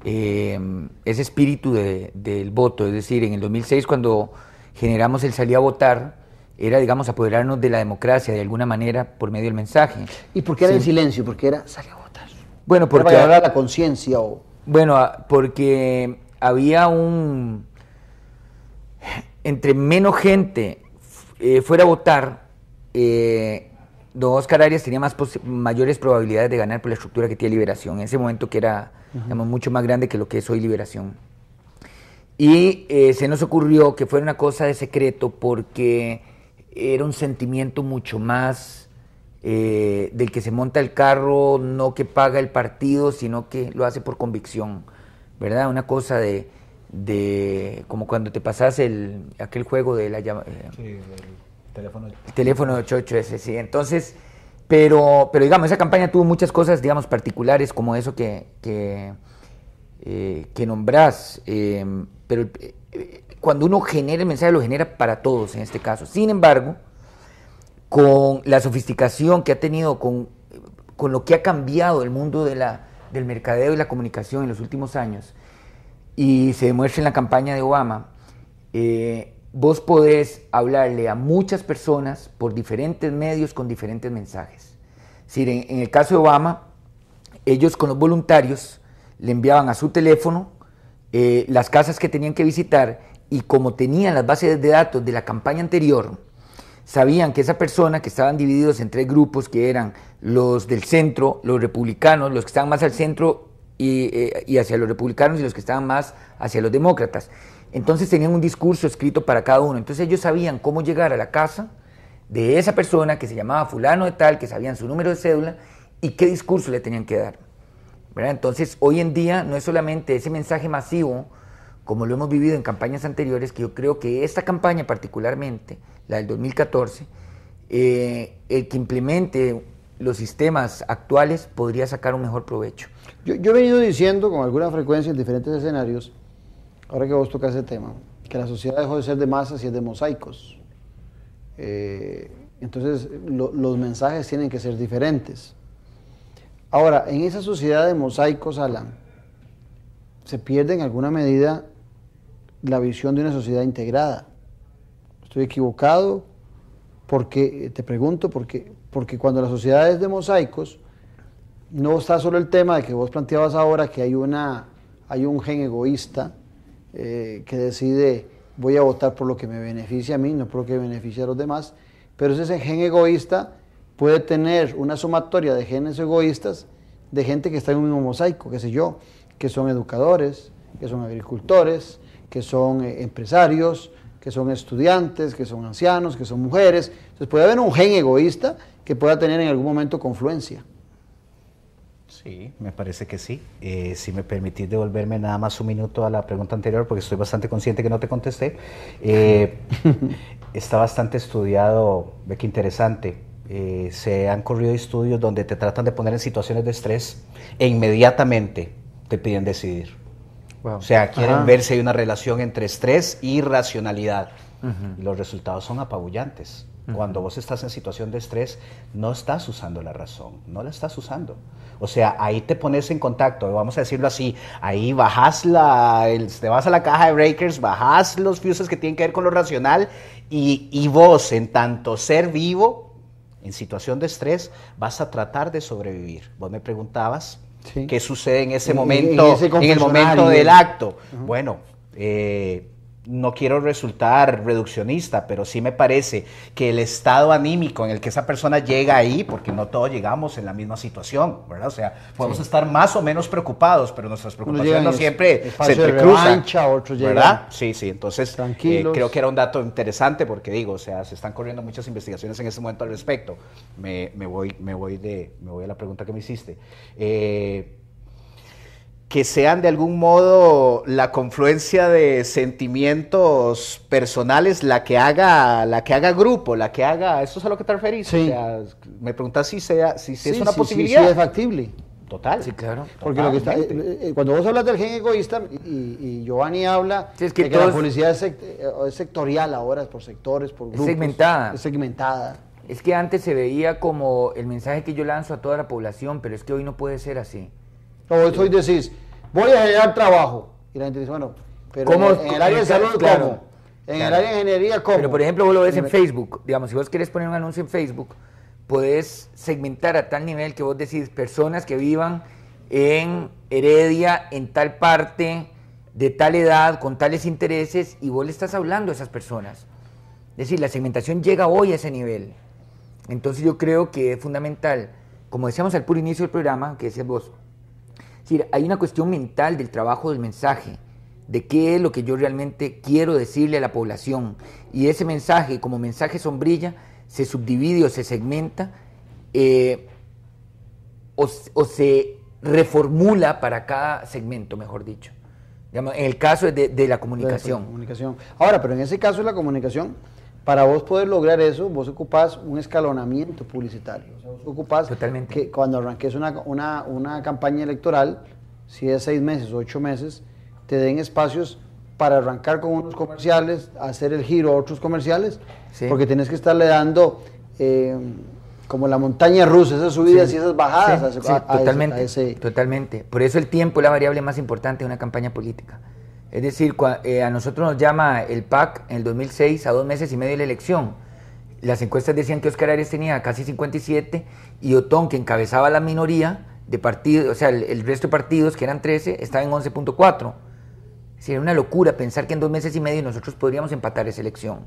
[SPEAKER 4] em, ese espíritu del voto. Es decir, en el 2006 cuando generamos el salir a votar, era, digamos, apoderarnos de la democracia de alguna manera por medio del mensaje.
[SPEAKER 1] ¿Y por qué era en silencio? Porque era salir a votar.
[SPEAKER 4] Bueno, porque... la
[SPEAKER 1] conciencia o...
[SPEAKER 4] Bueno, porque había un... Entre menos gente eh, fuera a votar, eh, don Oscar Arias tenía más mayores probabilidades de ganar por la estructura que tiene Liberación, en ese momento que era mucho más grande que lo que es hoy Liberación. Y eh, se nos ocurrió que fuera una cosa de secreto porque era un sentimiento mucho más eh, del que se monta el carro, no que paga el partido, sino que lo hace por convicción, ¿verdad? Una cosa de, de como cuando te pasas el, aquel juego de la llamada eh, el teléfono. teléfono 88 ese, sí. Entonces, pero, pero digamos, esa campaña tuvo muchas cosas, digamos, particulares, como eso que, que, eh, que nombrás. Eh, pero cuando uno genera el mensaje, lo genera para todos en este caso. Sin embargo, con la sofisticación que ha tenido, con, lo que ha cambiado el mundo del mercadeo y la comunicación en los últimos años, y se demuestra en la campaña de Obama, eh, vos podés hablarle a muchas personas por diferentes medios con diferentes mensajes. si en, el caso de Obama, ellos con los voluntarios le enviaban a su teléfono eh, las casas que tenían que visitar y como tenían las bases de datos de la campaña anterior, sabían que esa persona, que estaban divididos en tres grupos, que eran los del centro, los republicanos, los que estaban más al centro eh, y, hacia los republicanos y los que estaban más hacia los demócratas. Entonces tenían un discurso escrito para cada uno. Entonces ellos sabían cómo llegar a la casa de esa persona que se llamaba fulano de tal, que sabían su número de cédula y qué discurso le tenían que dar. Entonces hoy en día no es solamente ese mensaje masivo, como lo hemos vivido en campañas anteriores, que yo creo que esta campaña particularmente, la del 2014, eh, el que implemente los sistemas actuales podría sacar un mejor provecho. Yo, he venido diciendo con alguna
[SPEAKER 1] frecuencia en diferentes escenarios, ahora que vos tocas ese tema, que la sociedad dejó de ser de masas y es de mosaicos. Eh, entonces los mensajes tienen que ser diferentes. Ahora, en esa sociedad de mosaicos, Alan, se pierde en alguna medida la visión de una sociedad integrada. Estoy equivocado porque, eh, te pregunto, porque, porque cuando la sociedad es de mosaicos, no está solo el tema de que vos planteabas ahora que hay, una, hay un gen egoísta eh, que decide voy a votar por lo que me beneficia a mí, no por lo que beneficia a los demás, pero ese gen egoísta puede tener una sumatoria de genes egoístas de gente que está en un mismo mosaico, qué sé yo, que son educadores, que son agricultores, que son eh, empresarios, que son estudiantes, que son ancianos, que son mujeres. Entonces puede haber un gen egoísta que pueda tener en algún momento
[SPEAKER 2] confluencia. Sí, me parece que sí. Eh, si me permitís devolverme nada más un minuto a la pregunta anterior, porque estoy bastante consciente que no te contesté. Eh, (laughs) está bastante estudiado, ve que interesante. se han corrido estudios donde te tratan de poner en situaciones de estrés e inmediatamente te piden decidir. O sea, quieren ver si hay una relación entre estrés y racionalidad. Y los resultados son apabullantes. Cuando vos estás en situación de estrés, no estás usando la razón, no la estás usando. O sea, ahí te pones en contacto, vamos a decirlo así, ahí bajas la, te vas a la caja de breakers, bajas los fuses que tienen que ver con lo racional y, y vos, en tanto ser vivo, en situación de estrés, vas a tratar de sobrevivir. Vos me preguntabas ¿Qué sucede en ese momento, en, el momento del acto? Bueno, eh, no quiero resultar reduccionista, pero sí me parece que el estado anímico en el que esa persona llega ahí, porque no todos llegamos en la misma situación, ¿verdad? O sea, podemos estar más o menos preocupados, pero nuestras preocupaciones no siempre se entrecruzan. ¿Verdad? Sí, sí, entonces eh, creo que era un dato interesante porque digo, o sea, se están corriendo muchas investigaciones en ese momento al respecto. Me, voy, me, voy, de, me voy a la pregunta que me hiciste. Eh, que sean de algún modo la confluencia de sentimientos personales la que haga la que haga grupo, la que haga, ¿eso es a lo que te referís? me preguntás si sea si, es una posibilidad. Sí, es factible. Total. Sí, claro. Porque lo que eh, eh, cuando vos hablas del gen
[SPEAKER 1] egoísta y, Giovanni habla es que de la publicidad eh, es, sectorial ahora, es
[SPEAKER 4] por sectores, por grupos. Es segmentada. Es segmentada. Es que antes se veía como el mensaje que yo lanzo a toda la población, pero es que hoy no puede ser así
[SPEAKER 1] o hoy decís, voy a generar
[SPEAKER 4] trabajo. Y la gente dice, bueno, pero en, el área de salud, ¿cómo? En el área de ingeniería, ¿cómo? Pero, por ejemplo, vos lo ves en Facebook. Digamos, si vos querés poner un anuncio en Facebook, podés segmentar a tal nivel que vos decís personas que vivan en Heredia, en tal parte, de tal edad, con tales intereses, y vos le estás hablando a esas personas. Es decir, la segmentación llega hoy a ese nivel. Entonces yo creo que es fundamental, como decíamos al puro inicio del programa, que decías vos, hay una cuestión mental del trabajo del mensaje, de qué es lo que yo realmente quiero decirle a la población. Y ese mensaje, como mensaje sombrilla, se subdivide o se segmenta eh, o, se reformula para cada segmento, mejor dicho. en el caso de, la comunicación. la comunicación. Ahora, pero en ese caso de la comunicación
[SPEAKER 1] para vos poder lograr eso, vos ocupás un escalonamiento publicitario. ocupás que cuando arranques una, una campaña electoral, si es seis meses o ocho meses, te den espacios para arrancar con unos comerciales, hacer el giro a otros comerciales, porque tienes que estarle dando eh, como la montaña rusa, esas subidas y esas bajadas. totalmente,
[SPEAKER 4] totalmente. Por eso el tiempo es la variable más importante de una campaña política. Es decir, eh, a nosotros nos llama el PAC en el 2006 a dos meses y medio de la elección. Las encuestas decían que Oscar Arias tenía casi 57 y Otón, que encabezaba la minoría de partidos, o sea, el, resto de partidos, que eran 13, estaba en 11.4. era una locura pensar que en dos meses y medio nosotros podríamos empatar esa elección.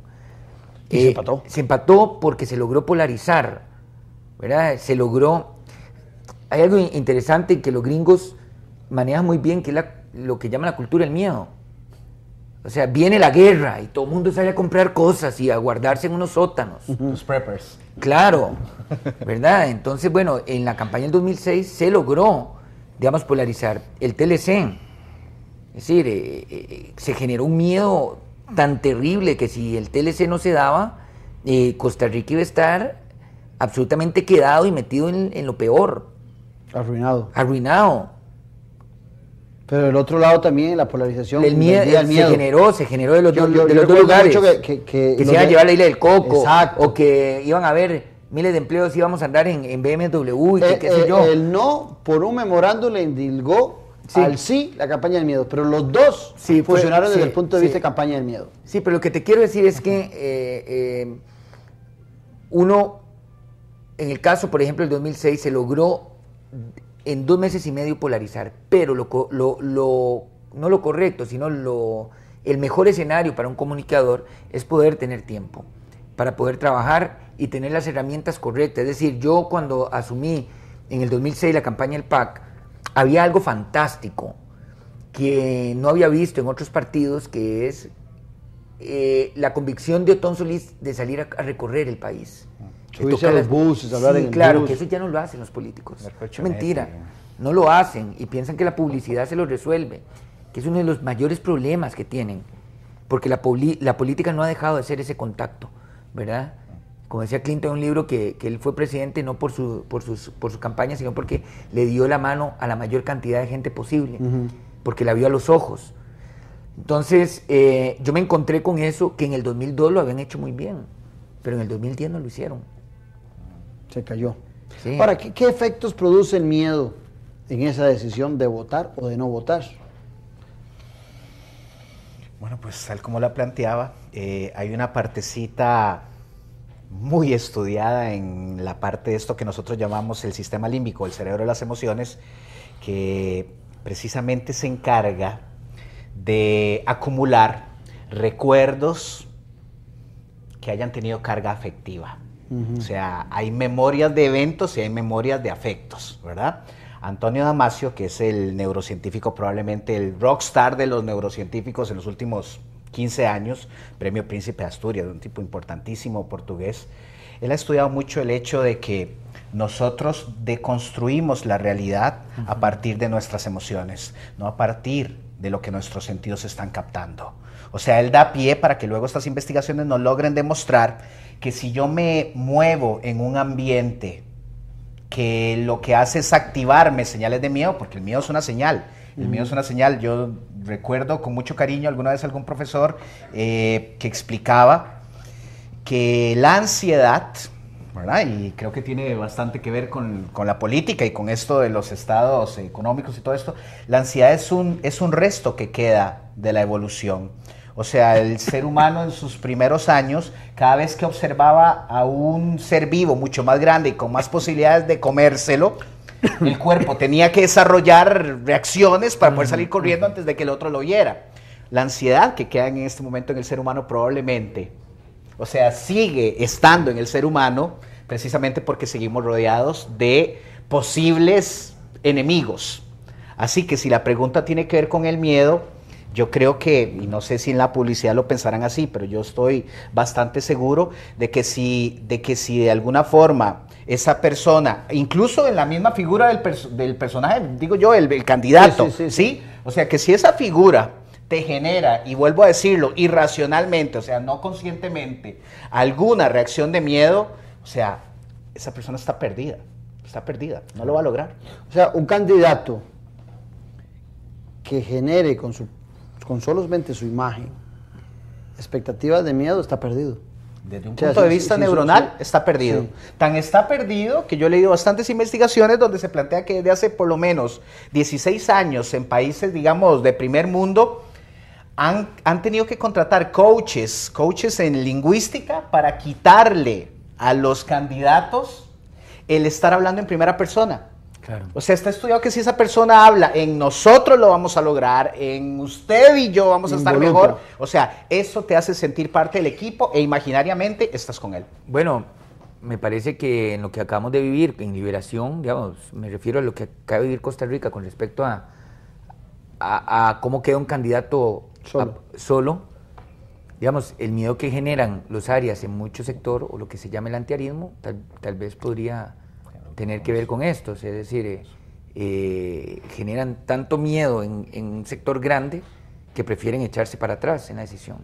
[SPEAKER 4] ¿Y se eh, empató? Se empató porque se logró polarizar, ¿verdad? Se logró... Hay algo interesante que los gringos manejan muy bien, que es la lo que llama la cultura el miedo. O sea, viene la guerra y todo el mundo sale a comprar cosas y a guardarse en unos sótanos. Los preppers. Claro, (laughs) ¿verdad? Entonces, bueno, en la campaña del 2006 se logró, digamos, polarizar el TLC. Es decir, eh, eh, se generó un miedo tan terrible que si el TLC no se daba, eh, Costa Rica iba a estar absolutamente quedado y metido en lo peor. Arruinado. Arruinado. Pero del otro lado también la polarización. El miedo, Se generó, se generó de los, dos que, que, se iban a llevar la isla del coco. O que iban a haber miles de empleos, íbamos a andar en, BMW y eh, qué sé eh, yo. El no por un memorándum le indilgó al sí la campaña del
[SPEAKER 1] miedo. Pero los dos funcionaron desde el punto de vista de campaña del miedo.
[SPEAKER 4] Sí, pero lo que te quiero decir es que eh, uno, en el caso, por ejemplo, el 2006, se logró en dos meses y medio polarizar, pero lo, no lo correcto, sino lo, el mejor escenario para un comunicador es poder tener tiempo, para poder trabajar y tener las herramientas correctas. Es decir, yo cuando asumí en el 2006 la campaña del PAC, había algo fantástico que no había visto en otros partidos, que es eh, la convicción de Otón Solís de salir a recorrer el país claro, que eso ya no lo hacen los políticos. Es mentira. No lo hacen y piensan que la publicidad se lo resuelve, que es uno de los mayores problemas que tienen, porque la, la política no ha dejado de ser ese contacto, ¿verdad? Como decía Clinton en un libro que, él fue presidente no por su, por, sus, por su campaña, sino porque le dio la mano a la mayor cantidad de gente posible, porque la vio a los ojos. Entonces, eh, yo me encontré con eso que en el 2002 lo habían hecho muy bien, pero en el 2010 no lo hicieron se cayó.
[SPEAKER 1] ¿qué, efectos produce el miedo en esa decisión de votar o de no votar?
[SPEAKER 2] Bueno, pues tal como la planteaba, eh, hay una partecita muy estudiada en la parte de esto que nosotros llamamos el sistema límbico, el cerebro de las emociones, que precisamente se encarga de acumular recuerdos que hayan tenido carga afectiva. O sea, hay memorias de eventos y hay memorias de afectos, ¿verdad? Antonio Damasio, que es el neurocientífico, probablemente el rockstar de los neurocientíficos en los últimos 15 años, premio Príncipe de Asturias, un tipo importantísimo portugués, él ha estudiado mucho el hecho de que nosotros deconstruimos la realidad a partir de nuestras emociones, no a partir de lo que nuestros sentidos están captando. O sea, él da pie para que luego estas investigaciones nos logren demostrar que si yo me muevo en un ambiente que lo que hace es activarme señales de miedo, porque el miedo es una señal, el miedo es una señal. Yo recuerdo con mucho cariño alguna vez algún profesor eh, que explicaba que la ansiedad, Y creo que tiene bastante que ver con, la política y con esto de los estados económicos y todo esto. La ansiedad es un, es un resto que queda de la evolución. O sea, el ser humano en sus primeros años, cada vez que observaba a un ser vivo mucho más grande y con más posibilidades de comérselo, el cuerpo tenía que desarrollar reacciones para poder salir corriendo antes de que el otro lo oyera. La ansiedad que queda en este momento en el ser humano probablemente, o sea, sigue estando en el ser humano precisamente porque seguimos rodeados de posibles enemigos. Así que si la pregunta tiene que ver con el miedo, yo creo que, y no sé si en la publicidad lo pensarán así, pero yo estoy bastante seguro de que si de, que si de alguna forma esa persona, incluso en la misma figura del, personaje, digo yo, el, candidato, sí, O sea, que si esa figura te genera, y vuelvo a decirlo, irracionalmente, o sea, no conscientemente, alguna reacción de miedo, o sea, esa persona está perdida, está perdida, no lo va a lograr. O sea, un candidato que genere
[SPEAKER 1] con su con solamente su imagen, expectativas de miedo, está perdido.
[SPEAKER 2] Desde un punto de vista neuronal, está perdido. Tan está perdido que yo he leído bastantes investigaciones donde se plantea que desde hace por lo menos 16 años en países, digamos, de primer mundo, han, han tenido que contratar coaches, coaches en lingüística, para quitarle a los candidatos el estar hablando en primera persona. O sea, está estudiado que si esa persona habla, en nosotros lo vamos a lograr, en usted y yo vamos a estar mejor. O sea, eso te hace sentir parte del equipo e
[SPEAKER 4] imaginariamente estás con él. Bueno, me parece que en lo que acabamos de vivir, en liberación, digamos, me refiero a lo que acaba de vivir Costa Rica con respecto a, cómo queda un candidato solo. digamos, el miedo que generan los áreas en mucho sector o lo que se llama el antiarismo, tal vez podría tener que ver con esto, es decir, eh, eh, generan tanto miedo en, un sector grande que prefieren echarse para atrás en la decisión.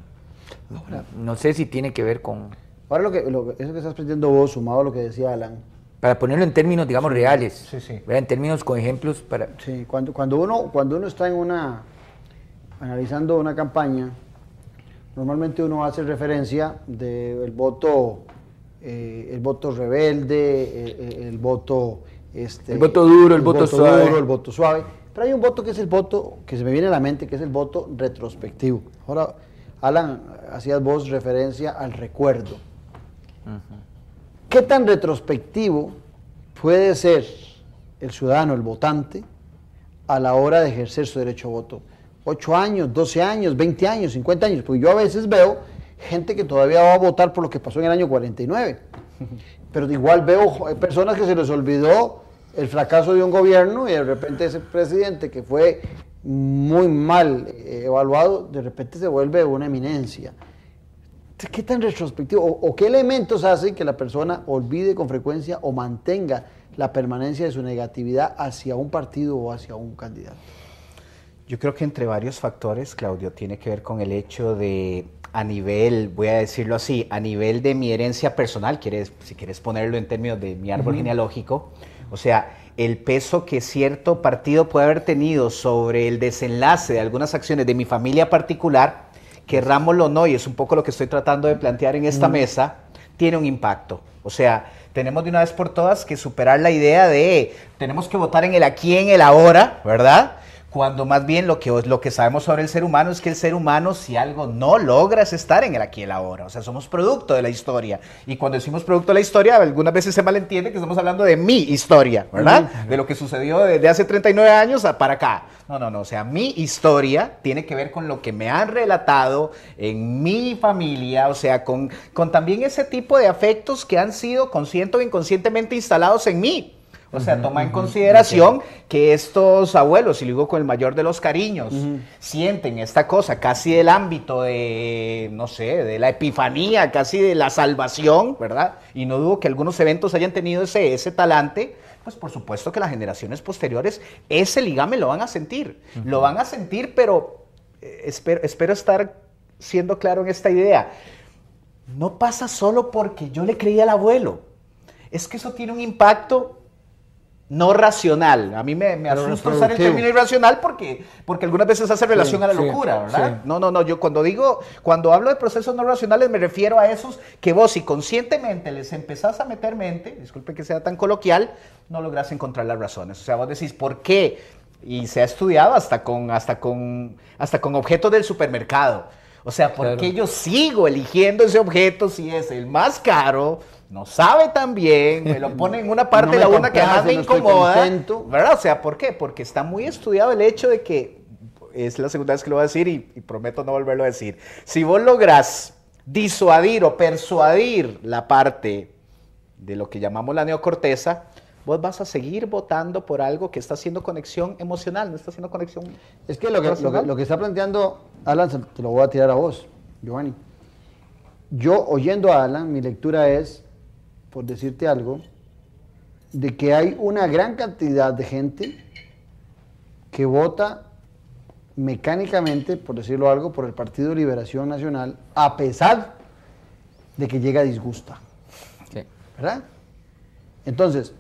[SPEAKER 4] no sé si tiene que ver con...
[SPEAKER 1] Ahora lo que, que estás planteando vos, sumado a lo que decía Alan.
[SPEAKER 4] Para ponerlo en términos, digamos, reales. Sí, En términos con ejemplos para... Sí, cuando, cuando, uno, cuando uno está en una...
[SPEAKER 1] analizando una campaña, normalmente uno hace referencia del voto eh, el voto rebelde, eh, el, voto... Este, el voto duro, el, voto, suave. el voto suave. Pero hay un voto que es el voto que se me viene a la mente, que es el voto retrospectivo. Ahora, Alan, hacías vos referencia al recuerdo. ¿Qué tan retrospectivo puede ser el ciudadano, el votante, a la hora de ejercer su derecho a voto? ¿Ocho años, doce años, veinte años, cincuenta años? Pues yo a veces veo gente que todavía va a votar por lo que pasó en el año 49. (laughs) Pero igual veo eh, personas que se les olvidó el fracaso de un gobierno y de repente ese presidente que fue muy mal eh, evaluado, de repente se vuelve una eminencia. ¿Qué tan retrospectivo o qué elementos hacen que la persona olvide con frecuencia o mantenga la permanencia de su negatividad hacia un partido o hacia un candidato?
[SPEAKER 2] Yo creo que entre varios factores, Claudio, tiene que ver con el hecho de a nivel, voy a decirlo así, a nivel de mi herencia personal, quieres, si quieres ponerlo en términos de mi árbol genealógico, o sea, el peso que cierto partido puede haber tenido sobre el desenlace de algunas acciones de mi familia particular, querrámoslo o no, y es un poco lo que estoy tratando de plantear en esta mesa, tiene un impacto. O sea, tenemos de una vez por todas que superar la idea de tenemos que votar en el aquí, en el ahora, ¿verdad? cuando más bien lo que, lo que sabemos sobre el ser humano es que el ser humano, si algo no logra, es estar en el aquí y el ahora. O sea, somos producto de la historia. Y cuando decimos producto de la historia, algunas veces se malentiende que estamos hablando de mi historia, ¿verdad? De lo que sucedió desde hace 39 años para acá. No, no, no. O sea, mi historia tiene que ver con lo que me han relatado en mi familia, o sea, con, con también ese tipo de afectos que han sido consciente o inconscientemente instalados en mí. O sea, toma en consideración que estos abuelos, y lo digo con el mayor de los cariños, sienten esta cosa casi del ámbito de, no sé, de la epifanía, casi de la salvación, ¿verdad? Y no dudo que algunos eventos hayan tenido ese, ese talante, pues por supuesto que las generaciones posteriores ese ligame lo van a sentir. Lo van a sentir, pero eh, espero, espero estar siendo claro en esta idea. No pasa solo porque yo le creí al abuelo. Es que eso tiene un impacto no racional. A mí me, me asusta usar el término irracional porque, porque algunas veces hace relación a la locura, ¿verdad? No, no, no. Yo cuando digo, cuando hablo de procesos no racionales me refiero a esos que vos si conscientemente les empezás a meter mente, disculpe que sea tan coloquial, no lográs encontrar las razones. O sea, vos decís, ¿por qué? Y se ha estudiado hasta con, hasta con, hasta con objetos del supermercado. O sea, ¿por qué yo sigo eligiendo ese objeto si es el más caro, no sabe tan bien, me lo pone en una parte (laughs) de la una que más me incomoda. ¿Verdad? O sea, ¿por qué? Porque está muy estudiado el hecho de que, es la segunda vez que lo voy a decir y, prometo no volverlo a decir, si vos lográs disuadir o persuadir la parte de lo que llamamos la neocorteza, vos vas a seguir votando por algo que está haciendo conexión emocional, no está haciendo conexión. Es que lo que, que, lo
[SPEAKER 1] que está planteando Alan, te lo voy a tirar a vos, Giovanni. Yo oyendo a Alan, mi lectura es por decirte algo, de que hay una gran cantidad de gente que vota mecánicamente, por decirlo algo, por el Partido Liberación Nacional, a pesar de que llega disgusta. ¿Verdad? Entonces,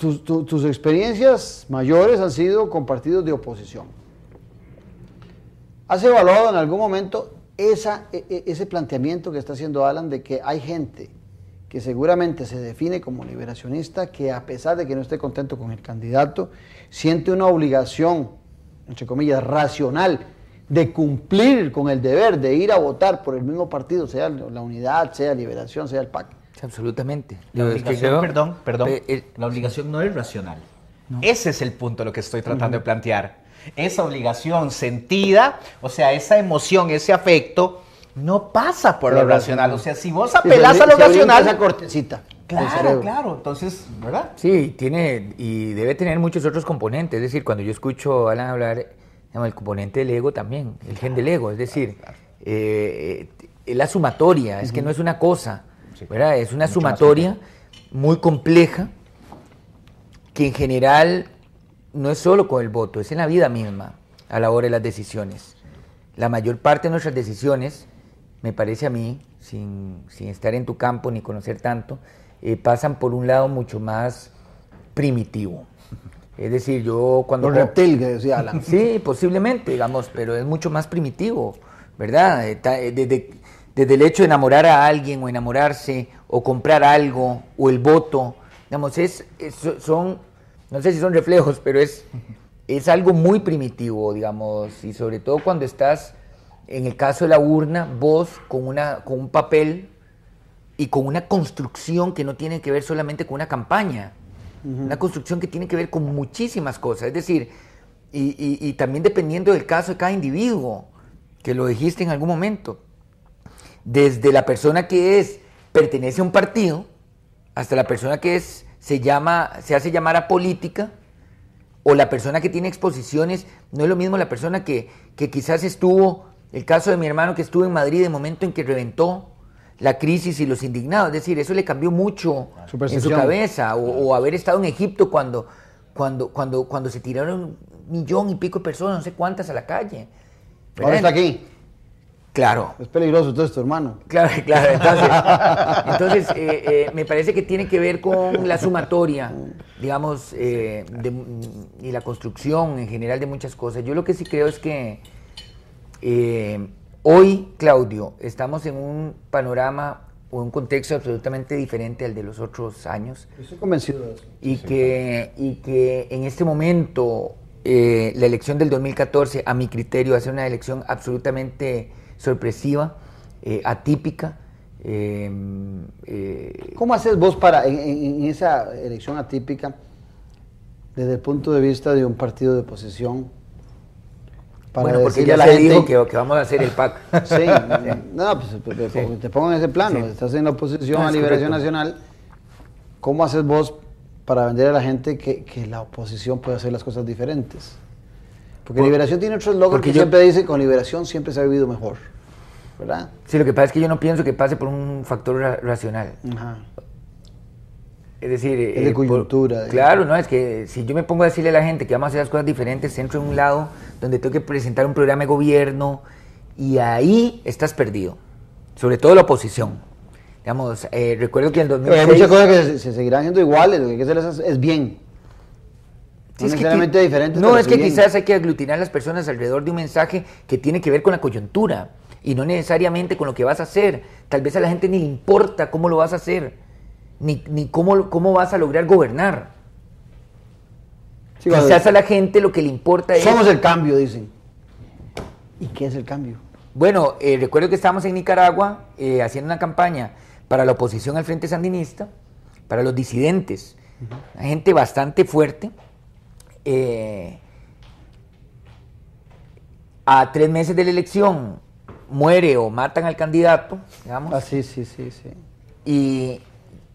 [SPEAKER 1] tus, experiencias mayores han sido con partidos de oposición. ¿Has evaluado en algún momento esa, e, e, ese planteamiento que está haciendo Alan de que hay gente que seguramente se define como liberacionista, que a pesar de que no esté contento con el candidato, siente una obligación, entre comillas, racional de cumplir con el deber de ir a votar por el mismo partido, sea la unidad, sea liberación, sea el PAC. Absolutamente.
[SPEAKER 2] La obligación, perdón, perdón, la obligación no es racional. Ese es el punto lo que estoy tratando de plantear. Esa obligación sentida, o sea, esa emoción, ese afecto, no pasa por lo,
[SPEAKER 4] racional. O sea, si vos apelás a lo Se
[SPEAKER 1] racional. Esa cortecita. Claro, claro. Entonces, ¿verdad?
[SPEAKER 4] Sí, tiene y debe tener muchos otros componentes. Es decir, cuando yo escucho a Alan hablar, el componente del ego también, el gen del ego. Es decir, eh, eh, la sumatoria, es que no es una cosa, ¿verdad? Es una sumatoria muy compleja que en general no es solo con el voto, es en la vida misma a la hora de las decisiones. La mayor parte de nuestras decisiones me parece a mí, sin, sin estar en tu campo ni conocer tanto, eh, pasan por un lado mucho más primitivo. Es decir, yo cuando... Un reptil, Sí, posiblemente, digamos, pero es mucho más primitivo, ¿verdad? Eh, eh, desde, desde el hecho de enamorar a alguien o enamorarse o comprar algo o el voto, digamos, es son, no sé si son reflejos, pero es, es algo muy primitivo, digamos, y sobre todo cuando estás en el caso de la urna, vos con, una, con un papel y con una construcción que no tiene que ver solamente con una campaña, una construcción que tiene que ver con muchísimas cosas. Es decir, y, también dependiendo del caso de cada individuo, que lo dijiste en algún momento, desde la persona que es, pertenece a un partido, hasta la persona que es, se llama, se hace llamar a política, o la persona que tiene exposiciones, no es lo mismo la persona que, que quizás estuvo el caso de mi hermano que estuvo en Madrid, en el momento en que reventó la crisis y los indignados, es decir, eso le cambió mucho en su cabeza, o, haber estado en Egipto cuando, cuando, cuando, cuando se tiraron un millón y pico de personas, no sé cuántas, a la calle.
[SPEAKER 1] Ahora está aquí.
[SPEAKER 4] Claro. Es peligroso todo esto, hermano. Claro, claro. Entonces, (laughs) entonces eh, eh, me parece que tiene que ver con la sumatoria, digamos, eh, y la construcción en general de muchas cosas. Yo lo que sí creo es que eh, hoy, Claudio, estamos en un panorama o un contexto absolutamente diferente al de los otros años. Estoy convencido de eso. Y, que, y que en este momento eh, la elección del 2014, a mi criterio, ser una elección absolutamente sorpresiva, eh, atípica. ¿Cómo haces vos para, en, en, esa elección
[SPEAKER 1] atípica, desde el punto de vista de un partido de oposición, bueno, porque ya la gente que, vamos a hacer el PAC. (laughs) Sí, (laughs) no, pues, pues, pues te pongo en ese plano, estás en la oposición a Liberación Nacional, ¿cómo haces vos para vender a la gente que, que la oposición puede hacer las cosas diferentes? Porque Liberación tiene otros logros que siempre dice, con Liberación siempre se ha vivido mejor. ¿verdad?
[SPEAKER 4] Sí, lo que pasa es que yo no pienso que pase por un factor racional. Ajá. Es decir, de eh,
[SPEAKER 1] coyuntura.
[SPEAKER 4] claro, no, es que si yo me pongo a decirle a la gente que vamos a hacer las cosas diferentes, centro en un lado donde tengo que presentar un programa de gobierno y ahí estás perdido, sobre todo la oposición. Digamos, eh, recuerdo que en el 2006... hay muchas cosas que se, seguirán haciendo iguales, lo que hay que hacer es, bien. no es que, No, es que quizás hay que aglutinar a las personas alrededor de un mensaje que tiene que ver con la coyuntura y no necesariamente con lo que vas a hacer. Tal vez a la gente ni le importa cómo lo vas a hacer ni, cómo, vas a lograr gobernar. si Quizás a, la gente lo que le importa es... Somos el
[SPEAKER 1] cambio, dicen.
[SPEAKER 4] ¿Y qué es el cambio? Bueno, eh, recuerdo que estábamos en Nicaragua eh, haciendo una campaña para la oposición al Frente Sandinista, para los disidentes, gente bastante fuerte. Eh, a tres meses de la elección muere o matan al candidato, Ah, sí, sí, sí, sí. Y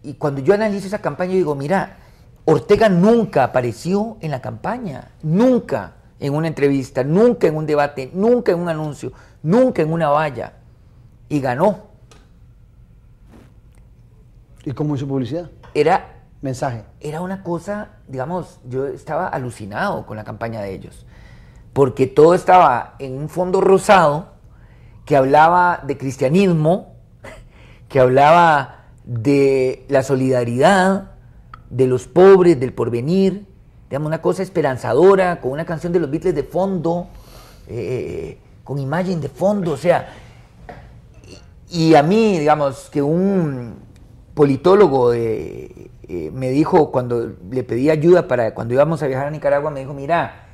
[SPEAKER 4] y cuando yo analizo esa campaña, yo digo, mira, Ortega nunca apareció en la campaña, nunca en una entrevista, nunca en un debate, nunca en un anuncio, nunca en una valla. Y ganó. ¿Y cómo hizo publicidad? Era. Mensaje. Era una cosa, digamos, yo estaba alucinado con la campaña de ellos. Porque todo estaba en un fondo rosado que hablaba de cristianismo, (laughs) que hablaba de la solidaridad, de los pobres, del porvenir. Digamos, una cosa esperanzadora, con una canción de los Beatles de fondo, eh, con imagen de fondo, o sea. Y, a mí, digamos, que un politólogo eh, eh, me dijo cuando le pedí ayuda para cuando íbamos a viajar a Nicaragua, me dijo, mira,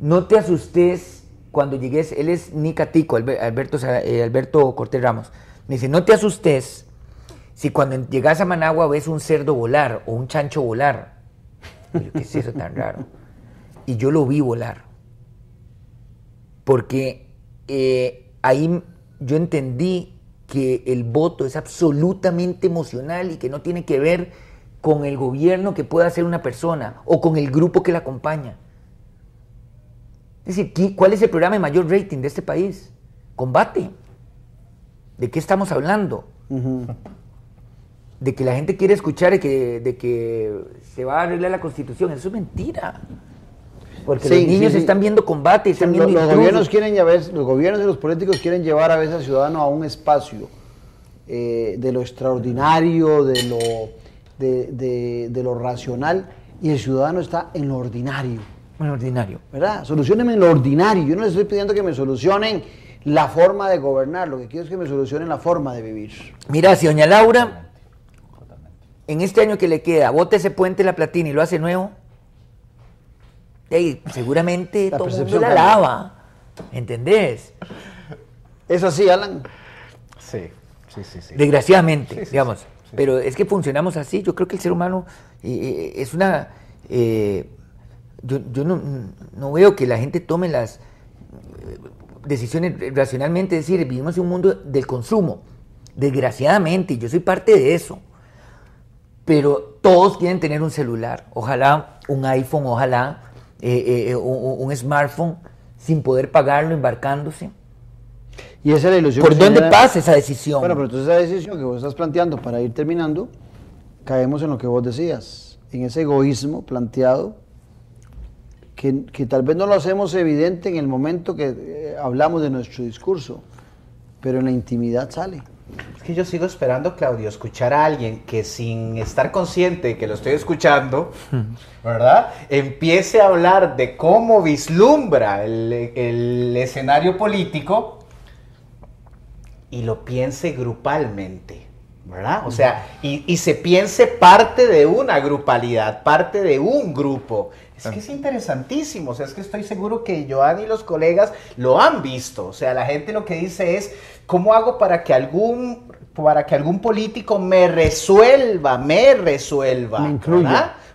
[SPEAKER 4] no te asustes cuando llegues, él es Nicatico, Alberto, Alberto Cortés Ramos, me dice, no te asustes si cuando llegas a Managua ves un cerdo volar o un chancho volar, yo ¿qué es eso tan raro? Y yo lo vi volar. Porque eh, ahí yo entendí que el voto es absolutamente emocional y que no tiene que ver con el gobierno que pueda hacer una persona o con el grupo que la acompaña. Es decir, ¿cuál es el programa de mayor rating de este país? Combate. ¿De qué estamos hablando? de que la gente quiere escuchar y que, de que se va a arreglar la constitución. Eso es mentira. Porque los niños están viendo combate, están viendo los, gobiernos
[SPEAKER 1] quieren los gobiernos y los políticos quieren llevar a veces al ciudadano a un espacio eh, de lo extraordinario, de lo, de, lo racional, y el ciudadano está en lo ordinario. En lo ordinario. ¿Verdad? Solucionenme en lo ordinario. Yo no les estoy pidiendo que me solucionen la forma de gobernar, lo que quiero es que me solucionen la forma de vivir.
[SPEAKER 4] Mira, si doña Laura en este año que le queda, bote ese puente la platina y lo hace nuevo, seguramente todo lava. ¿Entendés? Eso así, Alan? Sí, sí, sí. sí. Desgraciadamente, digamos. Pero es que funcionamos así. Yo creo que el ser humano eh, eh, es una. Eh, yo, no, no, veo que la gente tome las decisiones racionalmente. Es decir, vivimos en un mundo del consumo. Desgraciadamente, y yo soy parte de eso pero todos quieren tener un celular, ojalá un iPhone, ojalá eh, eh, eh, un, smartphone, sin poder pagarlo, embarcándose.
[SPEAKER 1] Y esa es la ilusión. ¿Por dónde pasa esa decisión? Bueno, pero entonces esa decisión que vos estás planteando para ir terminando, caemos en lo que vos decías, en ese egoísmo planteado, que, tal vez no lo hacemos evidente en el momento
[SPEAKER 2] que hablamos de nuestro discurso, pero en la intimidad sale. Es que yo sigo esperando, Claudio, escuchar a alguien que sin estar consciente de que lo estoy escuchando, (laughs) ¿verdad? Empiece a hablar de cómo vislumbra el escenario político y lo piense grupalmente. ¿verdad? O sea, y, se piense parte de una grupalidad, parte de un grupo. Es que es interesantísimo, o sea, es que estoy seguro que Joan y los colegas lo han visto, o sea, la gente lo que dice es, ¿cómo hago para que algún, para que algún político me resuelva, me resuelva?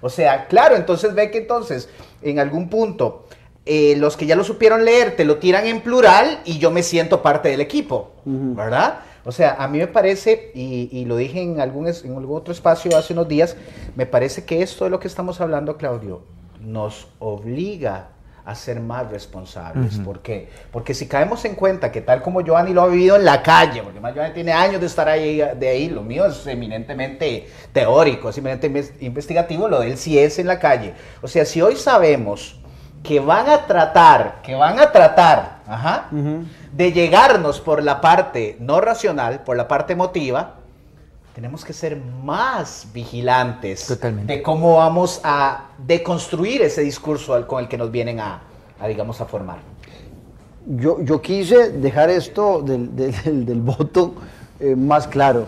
[SPEAKER 2] O sea, claro, entonces ve que entonces, en algún punto, eh, los que ya lo supieron leer te lo tiran en plural y yo me siento parte del equipo, ¿verdad? O sea, a mí me parece, y, lo dije en algún, otro espacio hace unos días, me parece que esto de lo que estamos hablando, Claudio, nos obliga a ser más responsables. ¿Por qué? Porque si caemos en cuenta que tal como Giovanni lo ha vivido en la calle, porque más tiene años de estar ahí, de ahí, lo mío es eminentemente teórico, es eminentemente investigativo, lo de él sí es en la calle. O sea, si hoy sabemos que van a tratar, que van a tratar, ajá, de llegarnos por la parte no racional, por la parte emotiva, tenemos que ser más vigilantes de cómo vamos a deconstruir ese discurso con el que nos vienen a, digamos, a formar.
[SPEAKER 1] Yo, quise dejar esto del, voto eh, más claro.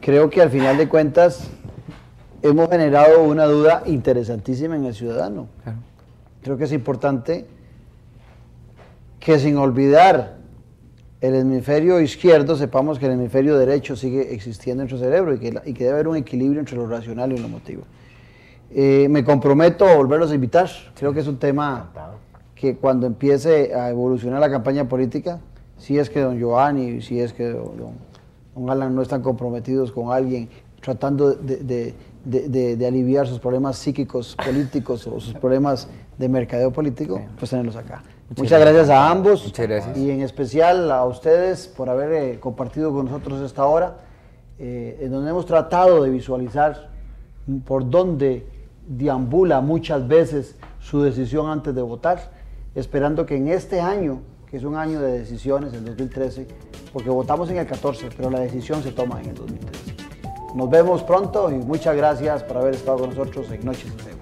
[SPEAKER 1] Creo que al final de cuentas hemos generado una duda interesantísima en el ciudadano. Creo que es importante que sin olvidar el hemisferio izquierdo, sepamos que el hemisferio derecho sigue existiendo en nuestro cerebro y que, que debe haber un equilibrio entre lo racional y lo emotivo. Eh, me comprometo a volverlos a invitar. Creo que es un tema que cuando empiece a evolucionar la campaña política, si es que don y si es que don, don, Alan no están comprometidos con alguien, tratando de, de aliviar sus problemas psíquicos políticos o sus problemas de mercadeo político, pues tenerlos acá. Muchas, gracias. a ambos. Y en especial a ustedes por haber eh, compartido con nosotros esta hora, eh, en donde hemos tratado de visualizar por dónde deambula muchas veces su decisión antes de votar, esperando que en este año, que es un año de decisiones, el 2013, porque votamos en el 14, pero la decisión se toma en el 2013. Nos vemos pronto y muchas gracias por haber estado con nosotros en Noches de